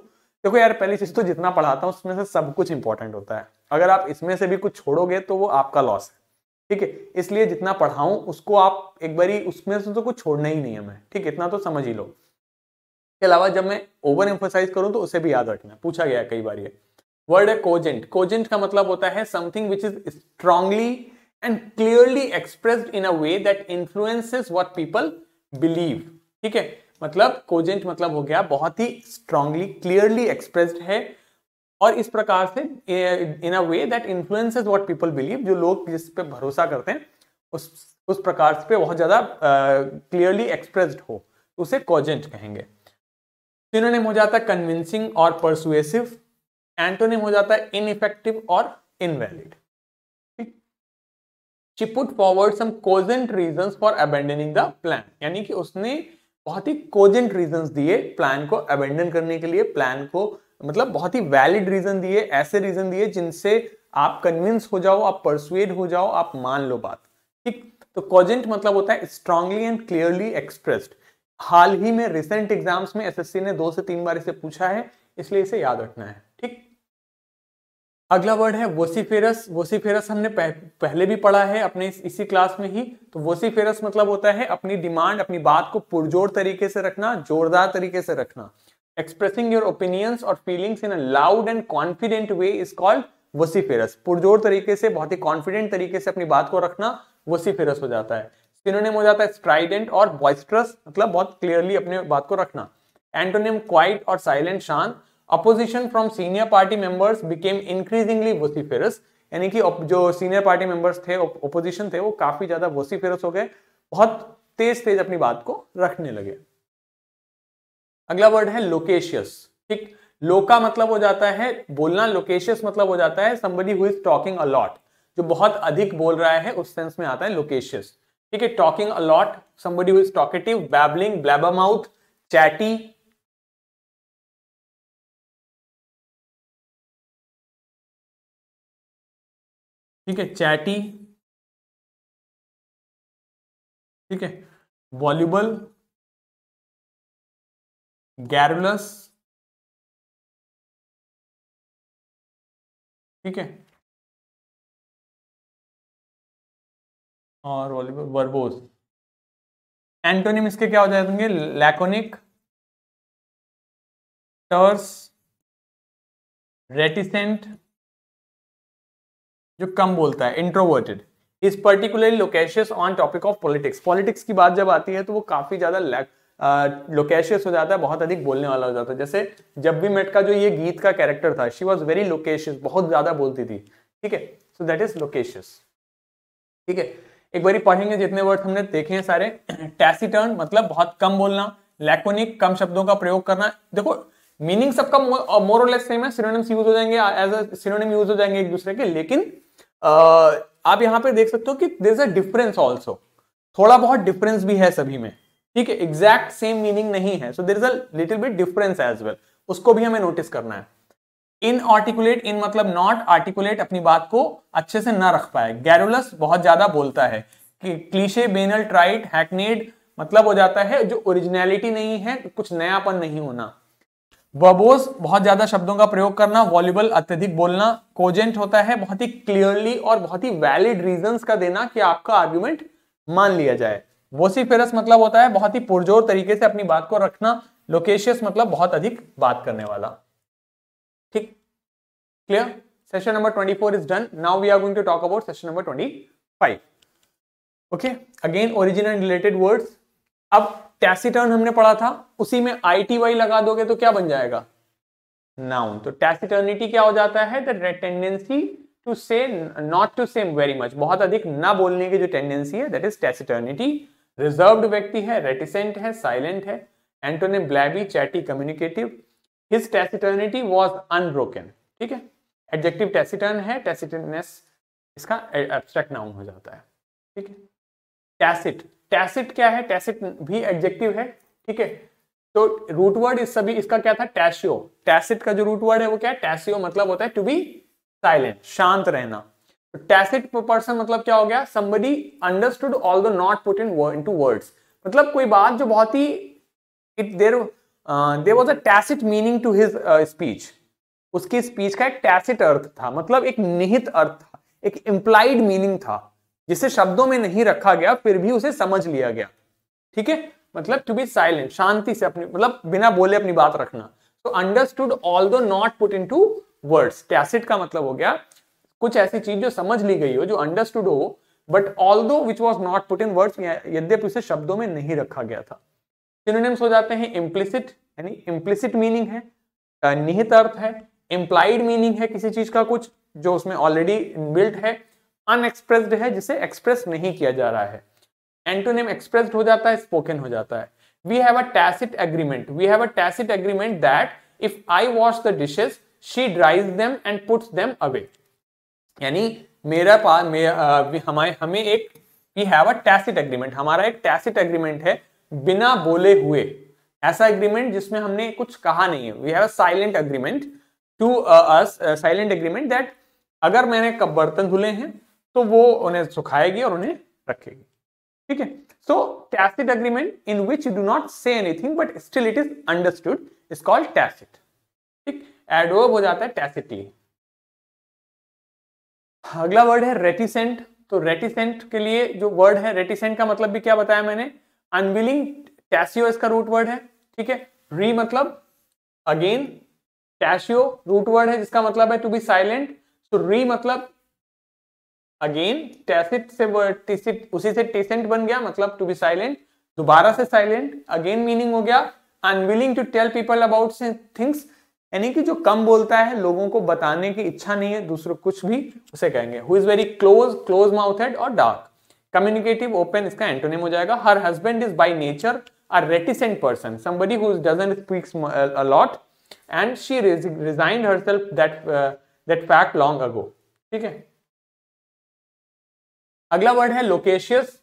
देखो यार पहली चीज तो जितना पढ़ाता हूं उसमें से सब कुछ इंपॉर्टेंट होता है अगर आप इसमें से भी कुछ छोड़ोगे तो वो आपका लॉस है ठीक है इसलिए जितना पढ़ाऊं उसको आप एक बारी उसमें से तो कुछ छोड़ना ही नहीं है मैं ठीक इतना तो समझ ही लो इसके अलावा जब मैं ओवर एम्फोसाइज करूं तो उसे भी याद रखना पूछा गया कई बार ये वर्ड है कोजेंट कोजेंट का मतलब होता है something which is strongly and clearly expressed in a way that influences what people believe ठीक है मतलब कोजेंट मतलब हो गया बहुत ही स्ट्रांगली क्लियरली एक्सप्रेस्ड है और इस प्रकार से in a way that influence what people believe जो लोग जिस पे भरोसा करते हैं उस उस प्रकार पे बहुत ज़्यादा क्लियरली एक्सप्रेस्ड हो उसे कॉजेंट कहेंगे सिनोनिम हो जाता है कन्विंसिंग और परसुएसिव एंटोनिम हो जाता है इनइफेक्टिव और invalid she put forward some cogent reason for abandoning the plan यानी कि उसने बहुत ही कोजेंट रीजन दिए प्लान को अबेंडन करने के लिए प्लान को मतलब बहुत ही वैलिड रीजन दिए ऐसे रीजन दिए जिनसे आप कन्विंस हो जाओ आप परसुएड हो जाओ आप मान लो बात ठीक तो कॉजेंट मतलब होता है स्ट्रांगली एंड क्लियरली एक्सप्रेस्ड हाल ही में रिसेंट एग्जाम्स में एसएससी ने दो से तीन बार इसे पूछा है इसलिए इसे याद रखना है ठीक अगला वर्ड है वोसीफेरस वोसीफेरस हमने पह, पहले भी पढ़ा है अपने इस, इसी क्लास में ही तो वोसीफेरस मतलब होता है अपनी डिमांड अपनी बात को पुरजोर तरीके से रखना जोरदार तरीके से रखना एक्सप्रेसिंग योर ओपिनियंस और feelings in a loud and confident way is called vociferous पुरजोर तरीके से बहुत ही कॉन्फिडेंट तरीके से अपनी बात को रखना वसीफेरस हो जाता है सिनोनिम हो जाता है स्ट्राइडेंट और बॉइस्ट्रस मतलब बहुत क्लियरली अपने बात को रखना एंटोनिम क्वाइट और साइलेंट शांत opposition from senior party members became increasingly vociferous यानी कि जो सीनियर पार्टी मेंबर्स थे ओपोजिशन थे वो काफी ज्यादा वसीफेरस हो गए बहुत तेज तेज अपनी बात को रखने लगे अगला वर्ड है लोकेशियस ठीक लोका मतलब हो जाता है बोलना लोकेशियस मतलब हो जाता है somebody who is talking a lot जो बहुत अधिक बोल रहा है उस सेंस में आता है लोकेशियस ठीक है talking a lot somebody who is talkative babbling blabber mouth chatty ठीक है चैटी ठीक है वॉल्यूबल गैरुलस ठीक है और वर्बोस एंटोनिम इसके क्या हो जाएंगे लैकोनिक टर्स रेटिसेंट जो कम बोलता है introverted is particularly loquacious on topic of politics politics की बात जब आती है तो वो काफी ज्यादा लैक लोकेशियस हो जाता है बहुत अधिक बोलने वाला हो जाता है जैसे जब भी मेट का जो ये गीत का कैरेक्टर था शी वॉज वेरी लोकेशियस बहुत ज्यादा बोलती थी ठीक है सो दैट इज लोकेशियस ठीक है एक बार पढ़ेंगे जितने वर्ड हमने देखे हैं सारे टैसीटर्न मतलब बहुत कम बोलना लैकोनिक कम शब्दों का प्रयोग करना देखो मीनिंग सबका मोर और लेस सेम है सिनोनिम्स यूज हो जाएंगे एज अ सिनोनिम यूज हो जाएंगे एक दूसरे के लेकिन uh, आप यहाँ पे देख सकते हो कि there is a difference also थोड़ा बहुत डिफरेंस भी है सभी में ठीक है एग्जैक्ट सेम मीनिंग नहीं है so there is a little bit difference as well उसको भी हमें नोटिस करना है इन आर्टिकुलेट इन मतलब नॉट आर्टिकुलेट अपनी बात को अच्छे से ना रख पाए गैरुलस बहुत ज्यादा बोलता है कि क्लीशे बेनल ट्राइट हैकनेड मतलब हो जाता है जो ओरिजिनलिटी नहीं है कुछ नयापन नहीं होना बबोस बहुत ज्यादा शब्दों का प्रयोग करना वॉल्यूबल अत्यधिक बोलना कोजेंट होता है बहुत ही क्लियरली और बहुत ही वैलिड रीजंस का देना कि आपका आर्ग्यूमेंट मान लिया जाए वोसीफेरस मतलब होता है बहुत ही पुरजोर तरीके से अपनी बात को रखना लोकेशियस मतलब बहुत अधिक बात करने वाला ठीक clear session number twenty four is done now we are going to talk about session number twenty five okay again original related words अब टैसीटर्न हमने पढ़ा था उसी में आईटीवाई लगा दोगे तो क्या बन जाएगा नाउन तो टैसीटर्निटी क्या हो जाता है tendency to say not to say very much बहुत अधिक ना बोलने की जो टेंडेंसी है दैट इज टैसीटर्निटी रिजर्व व्यक्ति है रेटिसेंट है साइलेंट है antonym blabby chatty communicative his taciturnity was unbroken ठीक है एडजेक्टिव टेसिटर्न है टेसिटनेस इसका एब्स्ट्रैक्ट नाउन हो जाता है ठीक है टैसिट टैसिट क्या है टैसिट भी एडजेक्टिव है ठीक है तो रूट वर्ड इस सभी इसका क्या था टैशियो टैसिट का जो रूट वर्ड है वो क्या है टैसियो मतलब होता है टू बी साइलेंट शांत रहना टैसिट पर्सन मतलब क्या हो गया somebody understood although not put in into words मतलब कोई बात जो बहुत ही it there there was a tacit meaning to his speech उसकी स्पीच का एक टैसिट अर्थ था मतलब एक निहित अर्थ था एक इम्प्लाइड मीनिंग था जिसे शब्दों में नहीं रखा गया फिर भी उसे समझ लिया गया ठीक है मतलब टू बी साइलेंट शांति से अपनी मतलब बिना बोले अपनी बात रखना तो understood although not put into words tacit का मतलब हो गया कुछ ऐसी चीज जो समझ ली गई हो जो अंडरस्टूड हो but although which was not put in words यद्यपि उसे शब्दों में नहीं रखा गया था सिनोनिम्स हो जाते हैं इम्प्लिसिट यानी इम्प्लिसिट मीनिंग है निहित अर्थ है इम्प्लाइड मीनिंग है किसी चीज का कुछ जो उसमें ऑलरेडी इनबिल्ट है अनएक्सप्रेस्ड है जिसे एक्सप्रेस नहीं किया जा रहा है एंटोनिम एक्सप्रेस्ड हो जाता है स्पोकन हो जाता है we have a tacit agreement we have a tacit agreement that if I wash the dishes she dries them and puts them away यानी मेरा पास मे, हमारे हमें एक we have a tacit agreement हमारा एक टैसिट एग्रीमेंट है बिना बोले हुए ऐसा एग्रीमेंट जिसमें हमने कुछ कहा नहीं है we have a silent agreement to us silent agreement that अगर मैंने कब बर्तन धुले हैं तो वो उन्हें सुखाएगी और उन्हें रखेगी ठीक है so tacit agreement in which you do not say anything but still it is understood is called tacit ठीक एडवर्ब हो जाता है टैसिटली अगला वर्ड है रेटिसेंट तो रेटिसेंट के लिए जो वर्ड है रेटिसेंट का मतलब भी क्या बताया मैंने अनविलिंग टैसियो इसका रूट वर्ड है ठीक है री मतलब अगेन टैशियो रूट वर्ड है जिसका मतलब है टू बी साइलेंट सो री मतलब अगेन टैसिट से टिसिट उसी से टिसेंट बन गया मतलब टू बी साइलेंट दोबारा से साइलेंट अगेन मीनिंग हो गया unwilling to tell people about things यानी कि जो कम बोलता है लोगों को बताने की इच्छा नहीं है दूसरों कुछ भी उसे कहेंगे who is very close close mouthed और डार्क कम्युनिकेटिव ओपन इसका एंटोनिम हो जाएगा her husband is by nature a reticent person somebody who doesn't speaks a and she resign herself that that fact long ago ठीक है अगला word है loquacious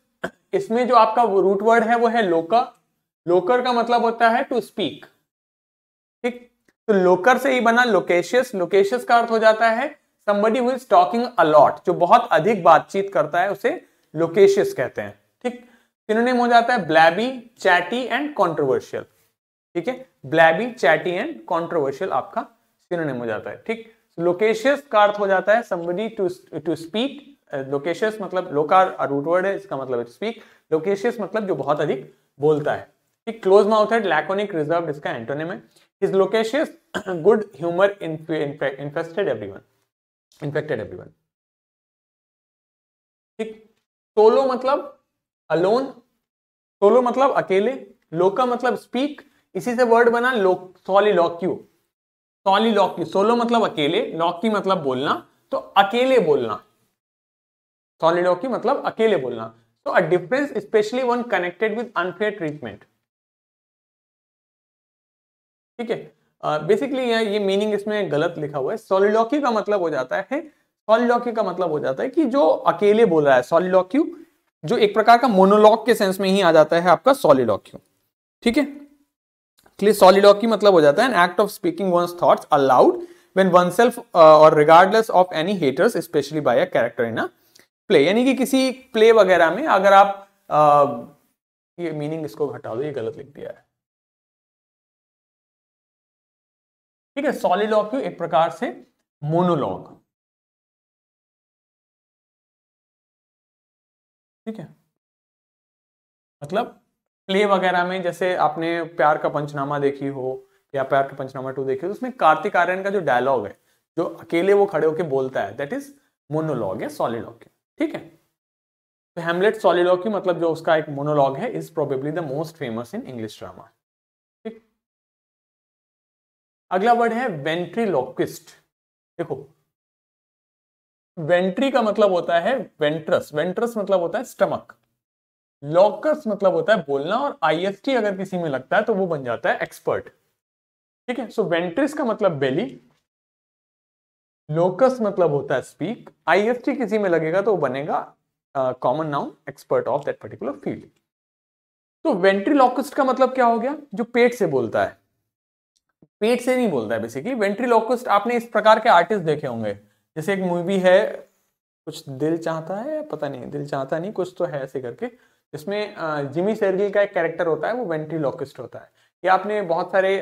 इसमें जो आपका रूट वर्ड है वो है लोका लोकर का मतलब होता है टू स्पीक ठीक तो लोकर से ही बना लोकेशियस लोकेशियस का अर्थ हो जाता है समबडी हुई टॉकिंग अलॉट जो बहुत अधिक बातचीत करता है उसे लोकेशियस कहते हैं ठीक सिनोनिम हो जाता है ब्लैबी चैटी एंड कॉन्ट्रोवर्शियल ठीक है ब्लैबी चैटी एंड कॉन्ट्रोवर्शियल आपका सिनोनिम हो जाता है ठीक लोकेशियस का अर्थ हो जाता है somebody to to speak loquacious मतलब लोकार रूट वर्ड है इसका मतलब स्पीक लोकेशियस मतलब जो बहुत अधिक बोलता है ठीक क्लोज माउथ है लैकोनिक रिजर्व इसका एंटोनिम है his loquacious good humor inf inf infested everyone infected everyone ठीक सोलो मतलब अलोन सोलो मतलब अकेले लोका मतलब स्पीक इसी से वर्ड बना लोक सॉली लॉक्यू सॉली लॉक्यू सोलो मतलब अकेले लॉकी मतलब बोलना तो अकेले बोलना सॉली लॉकी मतलब अकेले बोलना so a difference especially when connected with unfair treatment ठीक है बेसिकली ये मीनिंग इसमें गलत लिखा हुआ है सोलिडॉक्यू का मतलब हो जाता है सोलिडॉक्यू का मतलब हो जाता है कि जो अकेले बोल रहा है सोलिडॉक्यू जो एक प्रकार का मोनोलॉग के सेंस में ही आ जाता है आपका सॉलिडॉक्यू ठीक है क्लियर सॉलिडॉक्यू मतलब हो जाता है an act of speaking one's thoughts aloud when self और regardless of any hearers specially by a character in a play यानी कि किसी प्ले वगैरह में अगर आप uh, ये मीनिंग इसको घटा दो ये गलत लिख दिया है ठीक है सॉलिलोक्यू एक प्रकार से मोनोलॉग ठीक है मतलब प्ले वगैरह में जैसे आपने प्यार का पंचनामा देखी हो या प्यार का पंचनामा टू देखी हो तो उसमें कार्तिक आर्यन का जो डायलॉग है जो अकेले वो खड़े होकर बोलता है दैट इज मोनोलॉग या सॉलिलॉक्यू ठीक है हेमलेट तो सॉलिलॉक्यू मतलब जो उसका एक मोनोलॉग है is probably the most famous in English drama अगला वर्ड है वेंट्रीलोक्विस्ट देखो वेंट्री का मतलब होता है वेंट्रस वेंट्रस मतलब होता है स्टमक लॉकस मतलब होता है बोलना और आईएसटी अगर किसी में लगता है तो वो बन जाता है एक्सपर्ट ठीक है सो वेंट्रिस का मतलब बेली लोकस मतलब होता है स्पीक आईएसटी किसी में लगेगा तो वो बनेगा common noun expert of that particular field तो लॉकस्ट का मतलब क्या हो गया जो पेट से बोलता है पेट से नहीं बोलता है बेसिकली वेंट्रीलोक्विस्ट आपने इस प्रकार के आर्टिस्ट देखे होंगे जैसे एक मूवी है कुछ दिल चाहता है पता नहीं दिल चाहता नहीं कुछ तो है ऐसे करके जिसमें जिमी सेरगिल का एक कैरेक्टर होता है वो वेंट्रीलोक्विस्ट होता है ये आपने बहुत सारे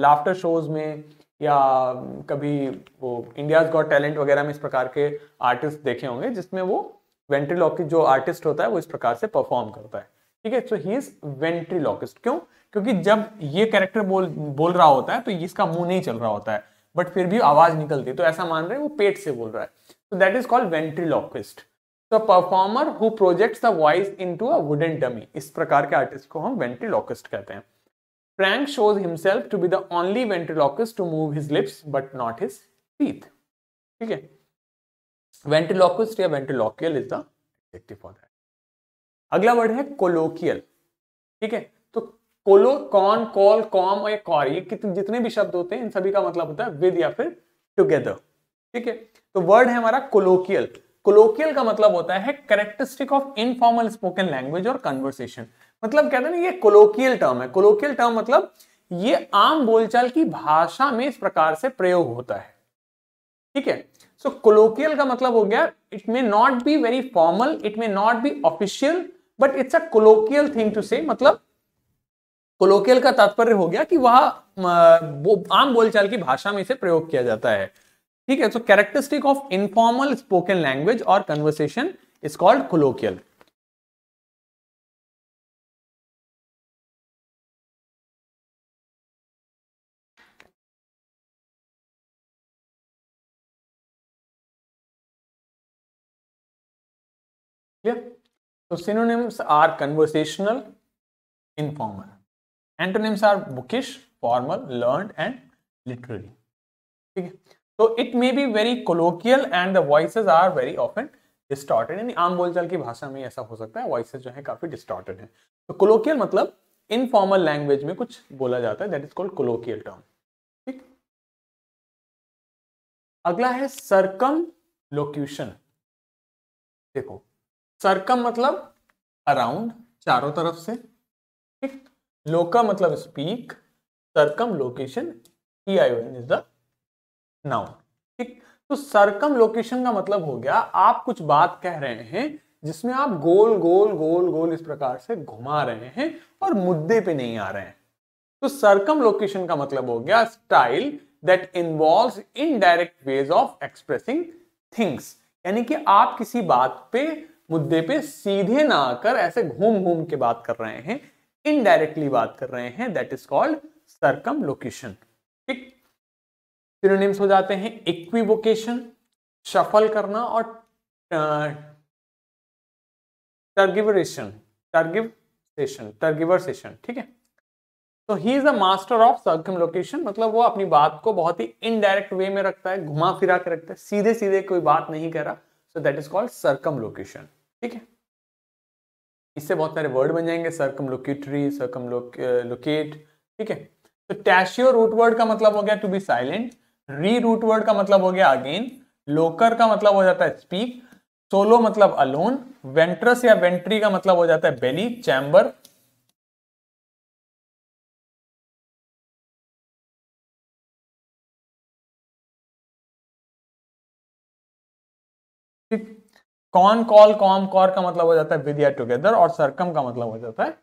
लाफ्टर शोज में या कभी वो इंडियाज गॉट टैलेंट वगैरह में इस प्रकार के आर्टिस्ट देखे होंगे जिसमें वो वेंट्रीलॉकी जो आर्टिस्ट होता है वो इस प्रकार से परफॉर्म करता है ठीक है सो ही इज वेंट्रीलॉकिस्ट क्यों क्योंकि जब ये कैरेक्टर बोल बोल रहा होता है तो इसका मुंह नहीं चल रहा होता है बट फिर भी आवाज निकलती है तो ऐसा मान रहे हैं वो पेट से बोल रहा है so that is called ventriloquist the performer who projects the voice into a wooden dummy इस प्रकार के आर्टिस्ट को हम वेंट्रीलॉकिस्ट कहते हैं Frank shows himself to be the only ventriloquist to move his lips but not his teeth ठीक है ventriloquist या ventriloquial इज the adjective for that. अगला वर्ड है कोलोकियल ठीक है तो कोलो कॉन कॉल कॉम या कॉर ये जितने भी शब्द होते हैं इन सभी का मतलब होता है विद या फिर टुगेदर ठीक है तो वर्ड है हमारा कोलोकियल कोलोकियल का मतलब होता है characteristic of informal spoken language और कन्वर्सेशन मतलब कहते हैं ये कोलोकियल टर्म है कोलोकियल टर्म मतलब ये आम बोलचाल की भाषा में इस प्रकार से प्रयोग होता है ठीक है सो कोलोकियल का मतलब हो गया it may not be very formal it may not be official but it's a colloquial thing to say मतलब कोलोकियल का तात्पर्य हो गया कि वह आम बोलचाल की भाषा में इसे प्रयोग किया जाता है ठीक है so characteristic of informal spoken language और conversation is called colloquial So synonyms are conversational, informal. Antonyms are bookish, formal, learned, and literary. Okay. So it may be very colloquial and the voices are very often distorted यानी aam bolchal ki bhasha mein aisa ho sakta hai voices jo hai kafi distorted hai so colloquial matlab informal language mein kuch bola jata hai that is called colloquial term ठीक अगला है सरकम लोक्यूशन देखो सरकम मतलब around चारों तरफ से ठीक लोका मतलब speak circumlocution E I N is the noun ठीक तो सरकम लोकेशन का मतलब हो गया आप कुछ बात कह रहे हैं जिसमें आप गोल गोल गोल गोल इस प्रकार से घुमा रहे हैं और मुद्दे पे नहीं आ रहे हैं तो सरकम लोकेशन का मतलब हो गया style that involve indirect ways of expressing things यानी कि आप किसी बात पे मुद्दे पे सीधे ना आकर ऐसे घूम घूम के बात कर रहे हैं इनडायरेक्टली बात कर रहे हैं that is called circumlocution ठीक सिनोनिम्स हो जाते हैं इक्विवोकेशन शफल करना और टर्गिवरेशन टर्गिव टर्गिवर सेशन ठीक है तो he is a master of circumlocution मतलब वो अपनी बात को बहुत ही इनडायरेक्ट वे में रखता है घुमा फिरा के रखता है सीधे सीधे कोई बात नहीं कह रहा so that is called circumlocution ठीक है इससे बहुत सारे वर्ड बन जाएंगे सर्कम लोकेटरी सर्कम लोकेट ठीक है तो टैशियो रूट वर्ड का मतलब हो गया to be silent re root word का मतलब हो गया अगेन लोकर का मतलब हो जाता है स्पीक सोलो मतलब अलोन वेंट्रस या वेंट्री का मतलब हो जाता है belly chamber con col com cor का मतलब हो जाता है विद या टुगेदर और सरकम का मतलब हो जाता है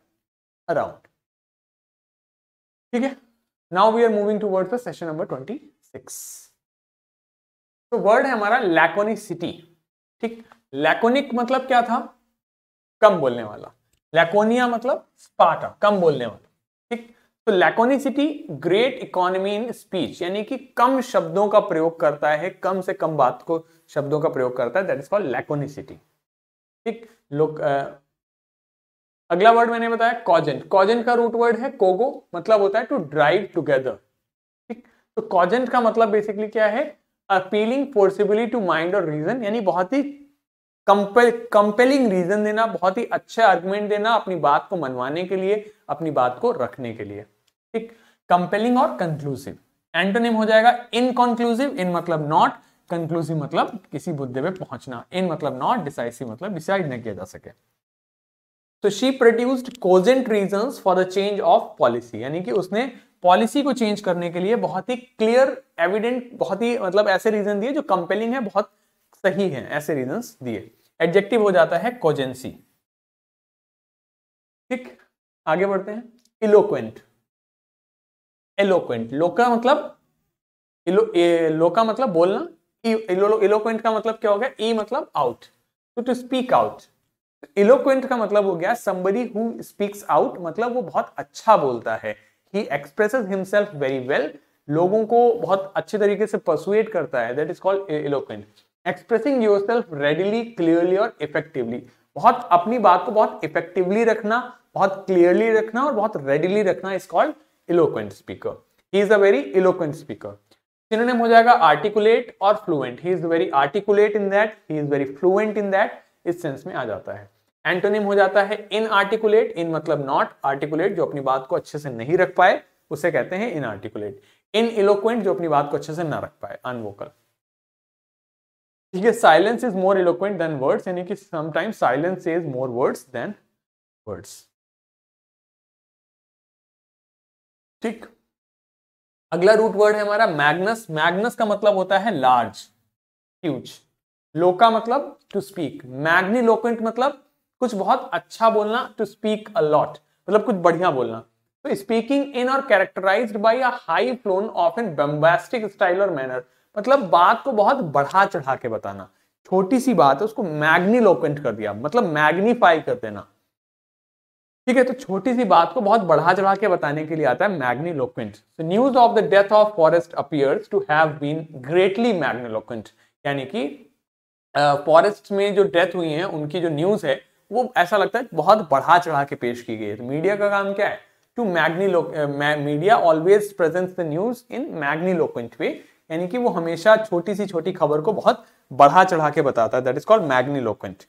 अराउंड ठीक है now we are moving to word session number twenty six तो वर्ड है हमारा लैकोनिक सिटी ठीक लैकोनिक मतलब क्या था कम बोलने वाला लैकोनिया मतलब स्पाटा कम बोलने वाला तो laconicity great economy in speech यानी कि कम शब्दों का प्रयोग करता है कम से कम बात को शब्दों का प्रयोग करता है दैट इज कॉल्ड लैकोनिसिटी ठीक लोग अगला वर्ड मैंने बताया कॉजेंट कॉजेंट का रूट वर्ड है कोगो मतलब होता है टू ड्राइव टूगेदर ठीक तो कॉजेंट का मतलब बेसिकली क्या है अपीलिंग फोर्सिबिली टू माइंड और रीजन यानी बहुत ही कंपेलिंग रीजन देना बहुत ही अच्छा आर्गुमेंट देना अपनी बात को मनवाने के लिए अपनी बात को रखने के लिए ठीक कंपेलिंग और कंक्लूसिव एंटोनिम हो जाएगा इनकॉन्क्लूसिव इन मतलब नॉट कंक्लूसिव मतलब किसी मुद्दे पे पहुंचना इन मतलब नॉट डिसाइसिव मतलब डिसाइड न किया जा सके तो she produced cogent reason for the change of policy यानी कि उसने पॉलिसी को चेंज करने के लिए बहुत ही क्लियर एविडेंट बहुत ही मतलब ऐसे रीजन दिए जो कंपेलिंग है बहुत सही है ऐसे रीजन दिए एडजेक्टिव हो जाता है कोजेंसी ठीक आगे बढ़ते हैं इलोक्वेंट एलोक्वेंट लोका मतलब इलो, ए, लोका मतलब बोलना इलोक्वेंट e, का मतलब क्या हो गया ई e मतलब आउट तो टू स्पीक आउट इलोक्वेंट का मतलब हो गया समबडी हु स्पीक्स आउट मतलब वो बहुत अच्छा बोलता है he expresses himself very well लोगों को बहुत अच्छे तरीके से परसुएट करता है that is called eloquent expressing yourself readily clearly और इफेक्टिवली बहुत अपनी बात को बहुत इफेक्टिवली रखना बहुत क्लियरली रखना और बहुत रेडिली रखना is called eloquent speaker he is a very eloquent speaker synonym हो जाएगा आर्टिकुलेट और fluent he is very articulate in that he is very fluent in that इस सेंस में आ जाता है एंटोनिम हो जाता है इन आर्टिकुलेट इन मतलब नॉट आर्टिकुलेट जो अपनी बात को अच्छे से नहीं रख पाए उसे कहते हैं इन आर्टिकुलेट इन इलोक्वेंट जो अपनी बात को अच्छे से ना रख पाए अनवोकल ठीक है silence is more eloquent than words यानी कि sometimes silence is more words than words ठीक अगला रूट वर्ड है हमारा मैग्नस मैग्नस का मतलब होता है लार्ज ह्यूज लोका मतलब टू स्पीक मैग्नी मतलब कुछ बहुत अच्छा बोलना टू स्पीक अलॉट मतलब कुछ बढ़िया बोलना तो स्पीकिंग इन और characterize by high flown of an bombastic style और मैनर मतलब बात को बहुत बढ़ा चढ़ा के बताना छोटी सी बात है उसको मैग्नी कर दिया मतलब मैग्नीफाई कर देना ठीक है तो छोटी सी बात को बहुत बढ़ा चढ़ा के बताने के लिए आता है magniloquent so news of the death of forest appears to have been greatly magniloquent यानी कि फॉरेस्ट में जो डेथ हुई है उनकी जो न्यूज है वो ऐसा लगता है बहुत बढ़ा चढ़ा के पेश की गई है तो मीडिया का काम क्या है टू मैग्नीलो media always presents the news in magniloquent way यानी कि वो हमेशा छोटी सी छोटी खबर को बहुत बढ़ा चढ़ा के बताता है दैट इज कॉल्ड मैग्नीलोक्वेंट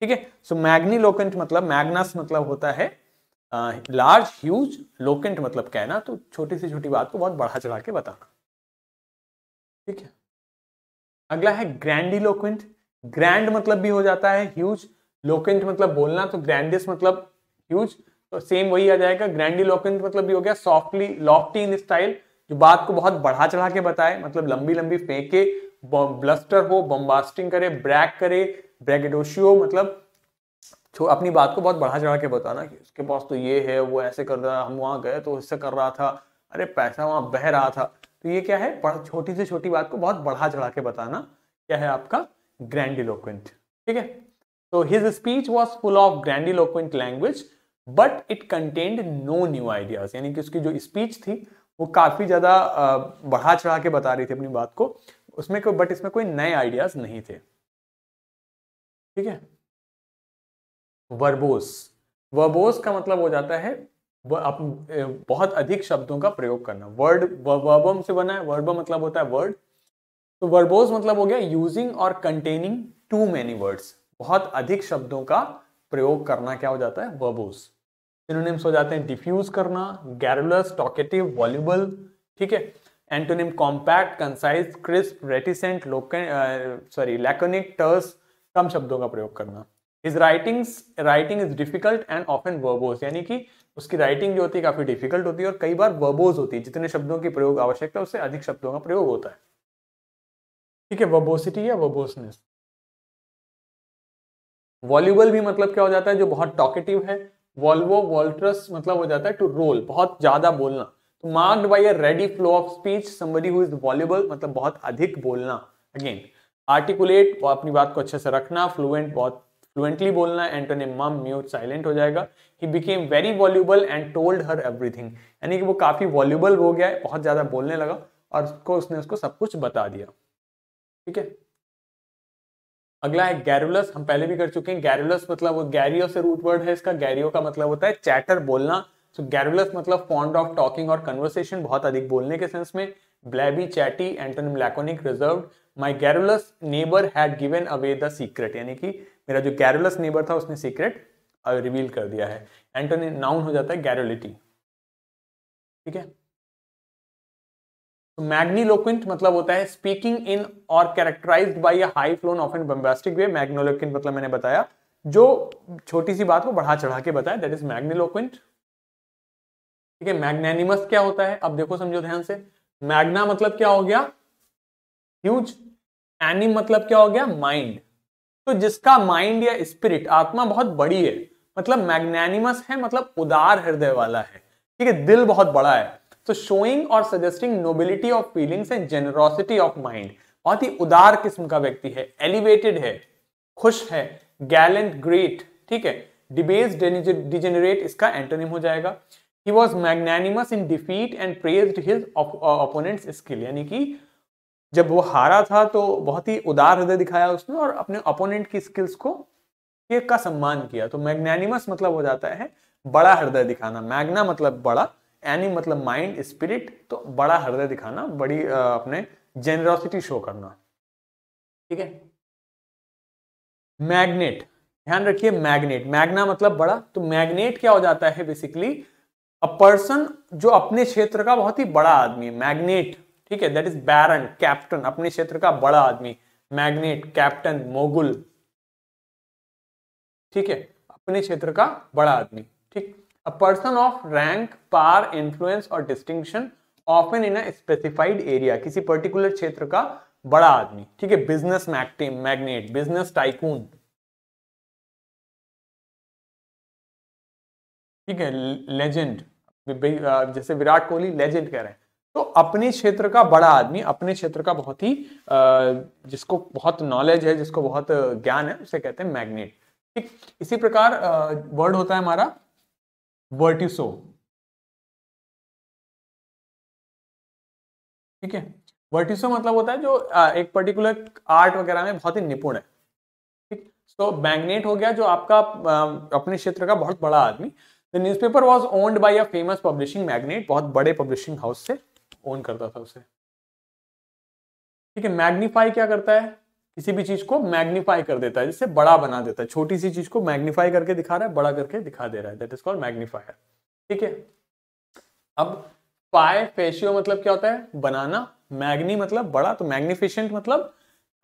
ठीक है सो मैग्नी लोकेंट मतलब मैग्नास मतलब होता है लार्ज ह्यूज लोकेंट मतलब कहना तो छोटी से छोटी बात को बहुत बढ़ा चढ़ा के बताना ठीक है अगला है ग्रैंडी लोकेंट ग्रैंड मतलब भी हो जाता है ह्यूज लोकेंट मतलब बोलना तो ग्रैंडिस मतलब ह्यूज तो सेम वही आ जाएगा ग्रैंडी लोकेंट मतलब भी हो गया सॉफ्टली लॉफ्टी इन स्टाइल जो बात को बहुत बढ़ा चढ़ा के बताए मतलब लंबी लंबी फेंके ब्लस्टर हो बम्बास्टिंग करे ब्रैक करे ब्रैकेटोशियो मतलब तो अपनी बात को बहुत बढ़ा चढ़ा के बताना कि उसके पास तो ये है वो ऐसे कर रहा हम वहाँ गए तो ऐसे कर रहा था अरे पैसा वहाँ बह रहा था तो ये क्या है छोटी से छोटी बात को बहुत बढ़ा चढ़ा के बताना क्या है आपका ग्रैंडिलोक्वेंट ठीक है तो his speech was full of grandiloquent language but it contained no new ideas यानी कि उसकी जो स्पीच थी वो काफ़ी ज़्यादा बढ़ा चढ़ा के बता रही थी अपनी बात को उसमें कोई बट इसमें कोई नए आइडियाज़ नहीं थे ठीक है वर्बोस वर्बोस का मतलब हो जाता है बहुत अधिक शब्दों का प्रयोग करना वर्ड वर्बम से बना है वर्ब मतलब होता है वर्ड तो वर्बोस मतलब हो गया यूजिंग और कंटेनिंग टू मैनी वर्ड्स बहुत अधिक शब्दों का प्रयोग करना क्या हो जाता है वर्बोस सिनोनिम्स हो जाते हैं डिफ्यूज करना गैरुलस टॉकेटिव वॉल्यूबल ठीक है antonym compact concise crisp reticent sorry laconic terse कम शब्दों का प्रयोग करना his writing writing is difficult and often verbose यानी कि उसकी राइटिंग जो होती है काफी डिफिकल्ट होती है और कई बार वर्बोज होती है जितने शब्दों की प्रयोग आवश्यकता है उससे अधिक शब्दों का प्रयोग होता है ठीक है वर्बोसिटी या वर्बोसनेस वॉल्यूबल भी मतलब क्या हो जाता है जो बहुत टॉकेटिव है वॉल्वो वॉल्ट्रस मतलब हो जाता है टू रोल बहुत ज्यादा बोलना marked by a ready flow of speech somebody who is voluble मतलब बहुत अधिक बोलना अगेन आर्टिकुलेट अपनी बात को अच्छे से रखना फ्लुएंट बहुत फ्लुएंटली बोलना एंटोनिम मम म्यूट साइलेंट हो जाएगा he became very voluble and told her everything यानी कि वो काफ़ी वॉल्यूबल हो गया है बहुत ज़्यादा बोलने लगा और उसको उसने उसको सब कुछ बता दिया ठीक है अगला है गैरुलस हम पहले भी कर चुके हैं गैरुलस मतलब वो गैरियो से रूट वर्ड है इसका गैरियो का मतलब होता है चैटर बोलना सो so, गैरुलस मतलब फॉन्ड ऑफ टॉकिंग और कन्वर्सेशन बहुत अधिक बोलने के सेंस में blabby chatty antonym laconic reserve my garrulous neighbour had given away the secret यानी कि मेरा जो गैरुलस नेबर था उसने सीक्रेट रिवील कर दिया है एंटोनी नाउन हो जाता है गैरुलिटी ठीक है तो मैग्नीलोक्विंट मतलब होता है स्पीकिंग इन और characterize by a high flown of an bombastic way magniloquent मतलब मैंने बताया जो छोटी सी बात को बढ़ा चढ़ा के बताया दैट इज मैग्नीलोक्विंट ठीक है मैग्नेनिमस क्या होता है अब देखो समझो ध्यान से मैग्ना मतलब क्या हो गया ह्यूज एनिम मतलब क्या हो गया माइंड तो जिसका माइंड या स्पिरिट आत्मा बहुत बड़ी है मतलब मैग्नैनिमस है मतलब उदार हृदय वाला है ठीक है दिल बहुत बड़ा है तो शोइंग और suggesting nobility of feelings and generosity of mind बहुत ही उदार किस्म का व्यक्ति है एलिवेटेड है खुश है गैलेंट ग्रेट ठीक है डिबेस डिजेनरेट इसका एंटोनिम हो जाएगा he was magnanimous in defeat and praised his opponent skill यानी कि जब वो हारा था तो बहुत ही उदार हृदय दिखाया उसने और अपने अपोनेंट की स्किल्स को का सम्मान किया तो मैग्नानिमस मतलब हो जाता है बड़ा हृदय दिखाना मैग्ना मतलब बड़ा एनी मतलब माइंड स्पिरिट तो बड़ा हृदय दिखाना बड़ी अपने जेनरोसिटी शो करना ठीक है मैग्नेट ध्यान रखिए मैग्नेट मैग्ना मतलब बड़ा तो मैग्नेट क्या हो जाता है बेसिकली अ पर्सन जो अपने क्षेत्र का बहुत ही बड़ा आदमी है मैग्नेट ठीक है दैट इज बैरन कैप्टन अपने क्षेत्र का बड़ा आदमी मैग्नेट कैप्टन मोगुल ठीक है अपने क्षेत्र का बड़ा आदमी ठीक a person of rank power influence और distinction often in specified area किसी पर्टिकुलर क्षेत्र का बड़ा आदमी ठीक है बिजनेस मैग्नेट बिजनेस टाइकून ठीक है लेजेंड जैसे विराट कोहली लेजेंड कह रहे हैं तो अपने क्षेत्र का बड़ा आदमी अपने क्षेत्र का बहुत ही जिसको बहुत नॉलेज है जिसको बहुत ज्ञान है उसे कहते हैं मैग्नेट ठीक इसी प्रकार वर्ड होता है हमारा वर्टिसो ठीक है वर्टिसो मतलब होता है जो एक पर्टिकुलर आर्ट वगैरह में बहुत ही निपुण है ठीक सो मैग्नेट हो गया जो आपका अपने क्षेत्र का बहुत बड़ा आदमी the newspaper was owned by a famous publishing magnate बहुत बड़े पब्लिशिंग हाउस से ऑन करता था उसे ठीक है मैग्नीफाई क्या करता है किसी भी चीज को मैग्नीफाई कर देता है जिससे बड़ा बना देता है छोटी सी चीज को मैग्नीफाई करके दिखा रहा है बड़ा करके दिखा दे रहा है दैट इज कॉल्ड मैग्नीफायर ठीक है अब पाए फेशियो मतलब क्या होता है बनाना मैग्नी मतलब बड़ा तो मैग्निफिशेंट मतलब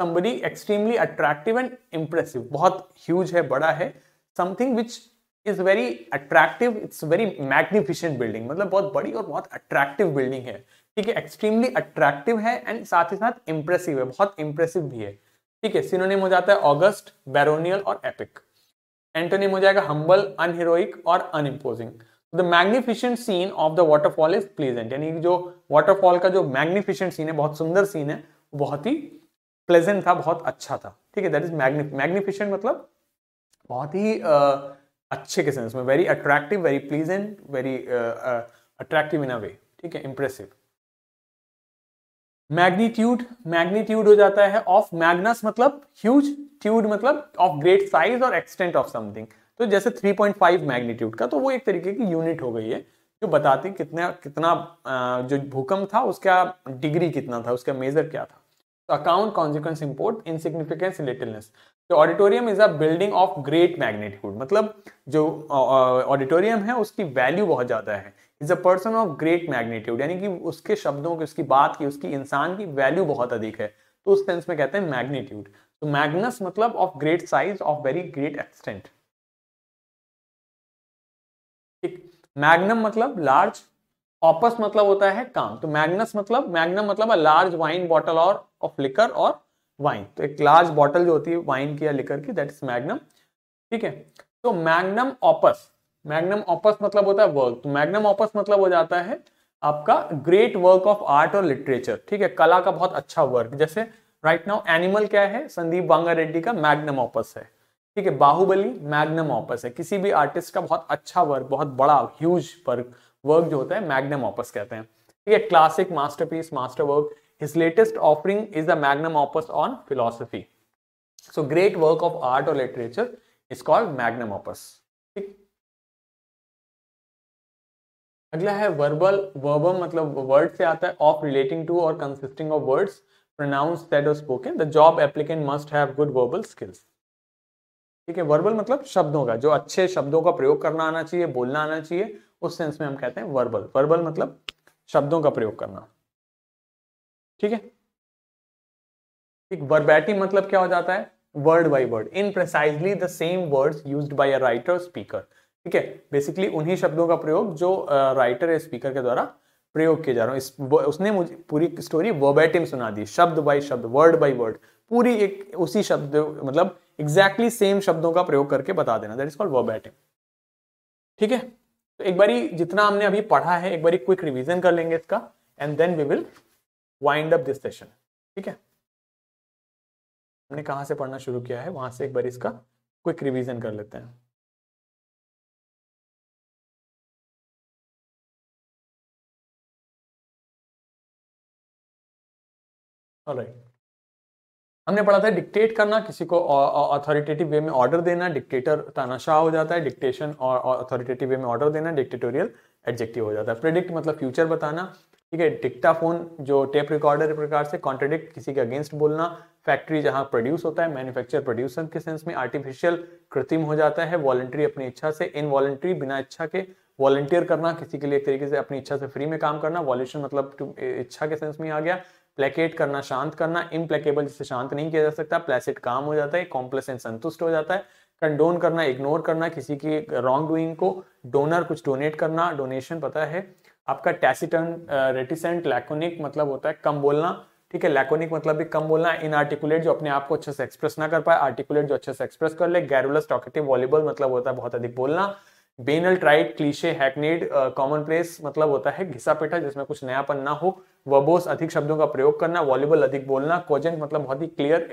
somebody extremely attractive and impressive बहुत ह्यूज है बड़ा है something which is very attractive it's very magnificent building मतलब बहुत बड़ी और बहुत अट्रैक्टिव बिल्डिंग है ठीक है एक्सट्रीमली अट्रैक्टिव है एंड साथ ही साथ इंप्रेसिव है बहुत इंप्रेसिव भी है ठीक है सिनोनिम हो जाता है ऑगस्ट बैरोनियल और एपिक एंटोनिम हो जाएगा हम्बल अनहीरोइक और unimposing the magnificent scene of the waterfall is pleasant यानी जो वाटरफॉल का जो मैग्निफिशेंट सीन है बहुत सुंदर सीन है बहुत ही प्लेजेंट था बहुत अच्छा था ठीक है दैट इज मैग्निफिशेंट मतलब बहुत ही uh, अच्छे के सेंस में very attractive very pleasant very attractive in a way ठीक है इंप्रेसिव मैग्नीट्यूड मैग्नीट्यूड हो जाता है ऑफ मैग्नस मतलब ह्यूज ट्यूड मतलब ऑफ ग्रेट साइज और एक्सटेंट ऑफ समथिंग तो जैसे 3.5 मैग्नीट्यूड का तो वो एक तरीके की यूनिट हो गई है जो हैं कितना कितना जो भूकंप था उसका डिग्री कितना था उसका मेजर क्या था तो account consequence import insignificance littleness तो auditorium is a building of great magnitude मतलब जो ऑडिटोरियम है उसकी वैल्यू बहुत ज़्यादा है is a person of great magnitude यानी कि उसके शब्दों की उसकी बात की उसकी इंसान की वैल्यू बहुत अधिक है तो उस सेंस में कहते हैं मैग्नीट्यूड तो मैग्नस मतलब of great size of very great extent ठीक मैग्नम मतलब लार्ज ऑपस मतलब होता है काम तो मैग्नस मतलब मैग्नम मतलब लार्ज वाइन बॉटल और ऑफ लिकर और वाइन तो एक लार्ज बॉटल जो होती है वाइन की या लिकर की दैट इज मैग्नम ठीक है तो मैग्नम ऑपस मैग्नम ऑपस मतलब होता है वर्क तो मैग्नम ऑपस मतलब हो जाता है आपका ग्रेट वर्क ऑफ आर्ट और लिटरेचर ठीक है कला का बहुत अच्छा वर्क जैसे राइट नाउ एनिमल क्या है संदीप बांगा रेड्डी का मैग्नम ऑपस है ठीक है बाहुबली मैग्नम ऑपस है किसी भी आर्टिस्ट का बहुत अच्छा वर्क बहुत बड़ा ह्यूज वर्क वर्क जो होता है मैग्नम ऑपस कहते हैं ठीक है classic masterpiece master work his latest offering is the magnum opus on philosophy so great work of art और literature is called magnum opus अगला है वर्बल वर्बम मतलब वर्ड से आता है ऑफ रिलेटिंग टू और consisting of words pronounce that और spoken the job applicant must have good verbal skills ठीक है वर्बल मतलब शब्दों का जो अच्छे शब्दों का प्रयोग करना आना चाहिए बोलना आना चाहिए उस सेंस में हम कहते हैं वर्बल वर्बल मतलब शब्दों का प्रयोग करना ठीक है एक वर्बैटी मतलब क्या हो जाता है word by word in precisely the same words use by a writer speaker ठीक है बेसिकली उन्हीं शब्दों का प्रयोग जो राइटर या स्पीकर के द्वारा प्रयोग किया जा रहा हूँ उसने मुझे पूरी स्टोरी वर्बेटिम सुना दी शब्द बाई शब्द वर्ड बाई वर्ड पूरी एक उसी शब्द मतलब एग्जैक्टली exactly सेम शब्दों का प्रयोग करके बता देना दैट इज कॉल्ड वर्बेटिम ठीक है तो एक बारी जितना हमने अभी पढ़ा है एक बारी क्विक रिविजन कर लेंगे इसका and then we will wind up this session ठीक है हमने कहाँ से पढ़ना शुरू किया है वहां से एक बार इसका क्विक रिविजन कर लेते हैं राइट हमने पढ़ा था डिक्टेट करना किसी को अथॉरिटेटिव uh, वे uh, में ऑर्डर देना डिक्टेटर तानाशाह हो जाता है डिक्टेशन और अथॉरिटेटिव वे में ऑर्डर देना डिक्टेटोरियल एडजेक्टिव हो जाता है प्रेडिक्ट मतलब फ्यूचर बताना ठीक है डिक्टाफोन जो टेप रिकॉर्डर प्रकार से कॉन्ट्रेडिक्ट किसी के अगेंस्ट बोलना फैक्ट्री जहाँ प्रोड्यूस होता है मैन्युफैक्चर प्रोड्यूसर के सेंस में आर्टिफिशियल कृत्रिम हो जाता है वॉलेंट्री अपनी इच्छा से इन वॉलेंट्री बिना इच्छा के वॉलंटियर करना किसी के लिए एक तरीके से अपनी इच्छा से फ्री में काम करना वॉल्यूशन मतलब इच्छा के सेंस में आ गया प्लेकेट करना शांत करना इम्प्लेकेबल जिसे शांत नहीं किया जा सकता प्लेसिड काम हो जाता है कॉम्प्लेसेंट संतुष्ट हो जाता है कंडोन करना इग्नोर करना किसी की रॉन्ग डूइंग को डोनर कुछ डोनेट करना डोनेशन पता है आपका टैसिटन रेटिसेंट लैकोनिक मतलब होता है कम बोलना ठीक है लैकोनिक मतलब भी कम बोलना इन आर्टिकुलेट जो अपने आप को अच्छे से एक्सप्रेस ना कर पाए आर्टिकुलेट जो अच्छे से एक्सप्रेस कर ले गैरुलस टॉकेटिव वॉलीबॉल मतलब होता है बहुत अधिक बोलना banal trite cliche hackneyed commonplace मतलब होता है घिसा पेटा जिसमें कुछ नयापन ना हो वबोस अधिक शब्दों का प्रयोग करना वॉलीबल अधिक बोलना कोजेंट मतलब बहुत ही क्लियर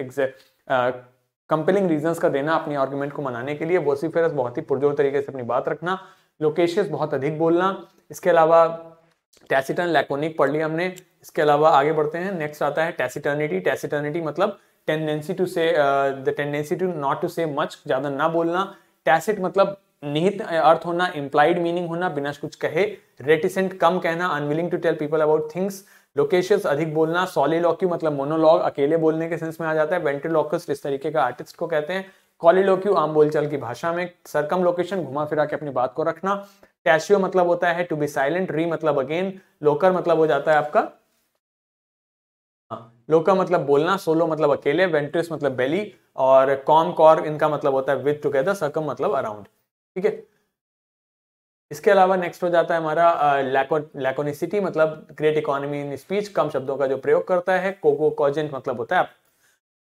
कंपेलिंग रीजंस का देना अपने आर्ग्यूमेंट को मनाने के लिए वोसीफेरस बहुत ही पुरजोर तरीके से अपनी बात रखना लोकेशियस बहुत अधिक बोलना इसके अलावा टैसिटन लैकोनिक पढ़ लिया हमने इसके अलावा आगे बढ़ते हैं नेक्स्ट आता है टैसिटर्निटी टैसिटर्निटी मतलब tendency to say tendency to not to say much ज़्यादा ना बोलना टैसिट मतलब निहित अर्थ होना इंप्लाइड मीनिंग होना बिना कुछ कहे रेटिसेंट कम कहना unwilling to tell people about things location अधिक बोलना सॉलिलोक्यू मतलब मोनोलॉग अकेले बोलने के सेंस में आ जाता है वेंटिलोकस इस तरीके का आर्टिस्ट को कहते हैं कॉलिलोक्यू आम बोलचाल की भाषा में सरकम लोकेशन घुमा फिरा के अपनी बात को रखना टैशियो मतलब होता है टू बी साइलेंट री मतलब अगेन लोकर मतलब हो जाता है आपका लोका हाँ, मतलब बोलना सोलो मतलब अकेले वेंट्रिस मतलब बेली और कॉम कॉर इनका मतलब होता है विद टुगेदर सकम मतलब अराउंड ठीक है इसके अलावा नेक्स्ट हो जाता है हमारा लैकोनिसिटी मतलब ग्रेट इकोनॉमी इन स्पीच कम शब्दों का जो प्रयोग करता है कोगो कॉजेंट मतलब होता है आप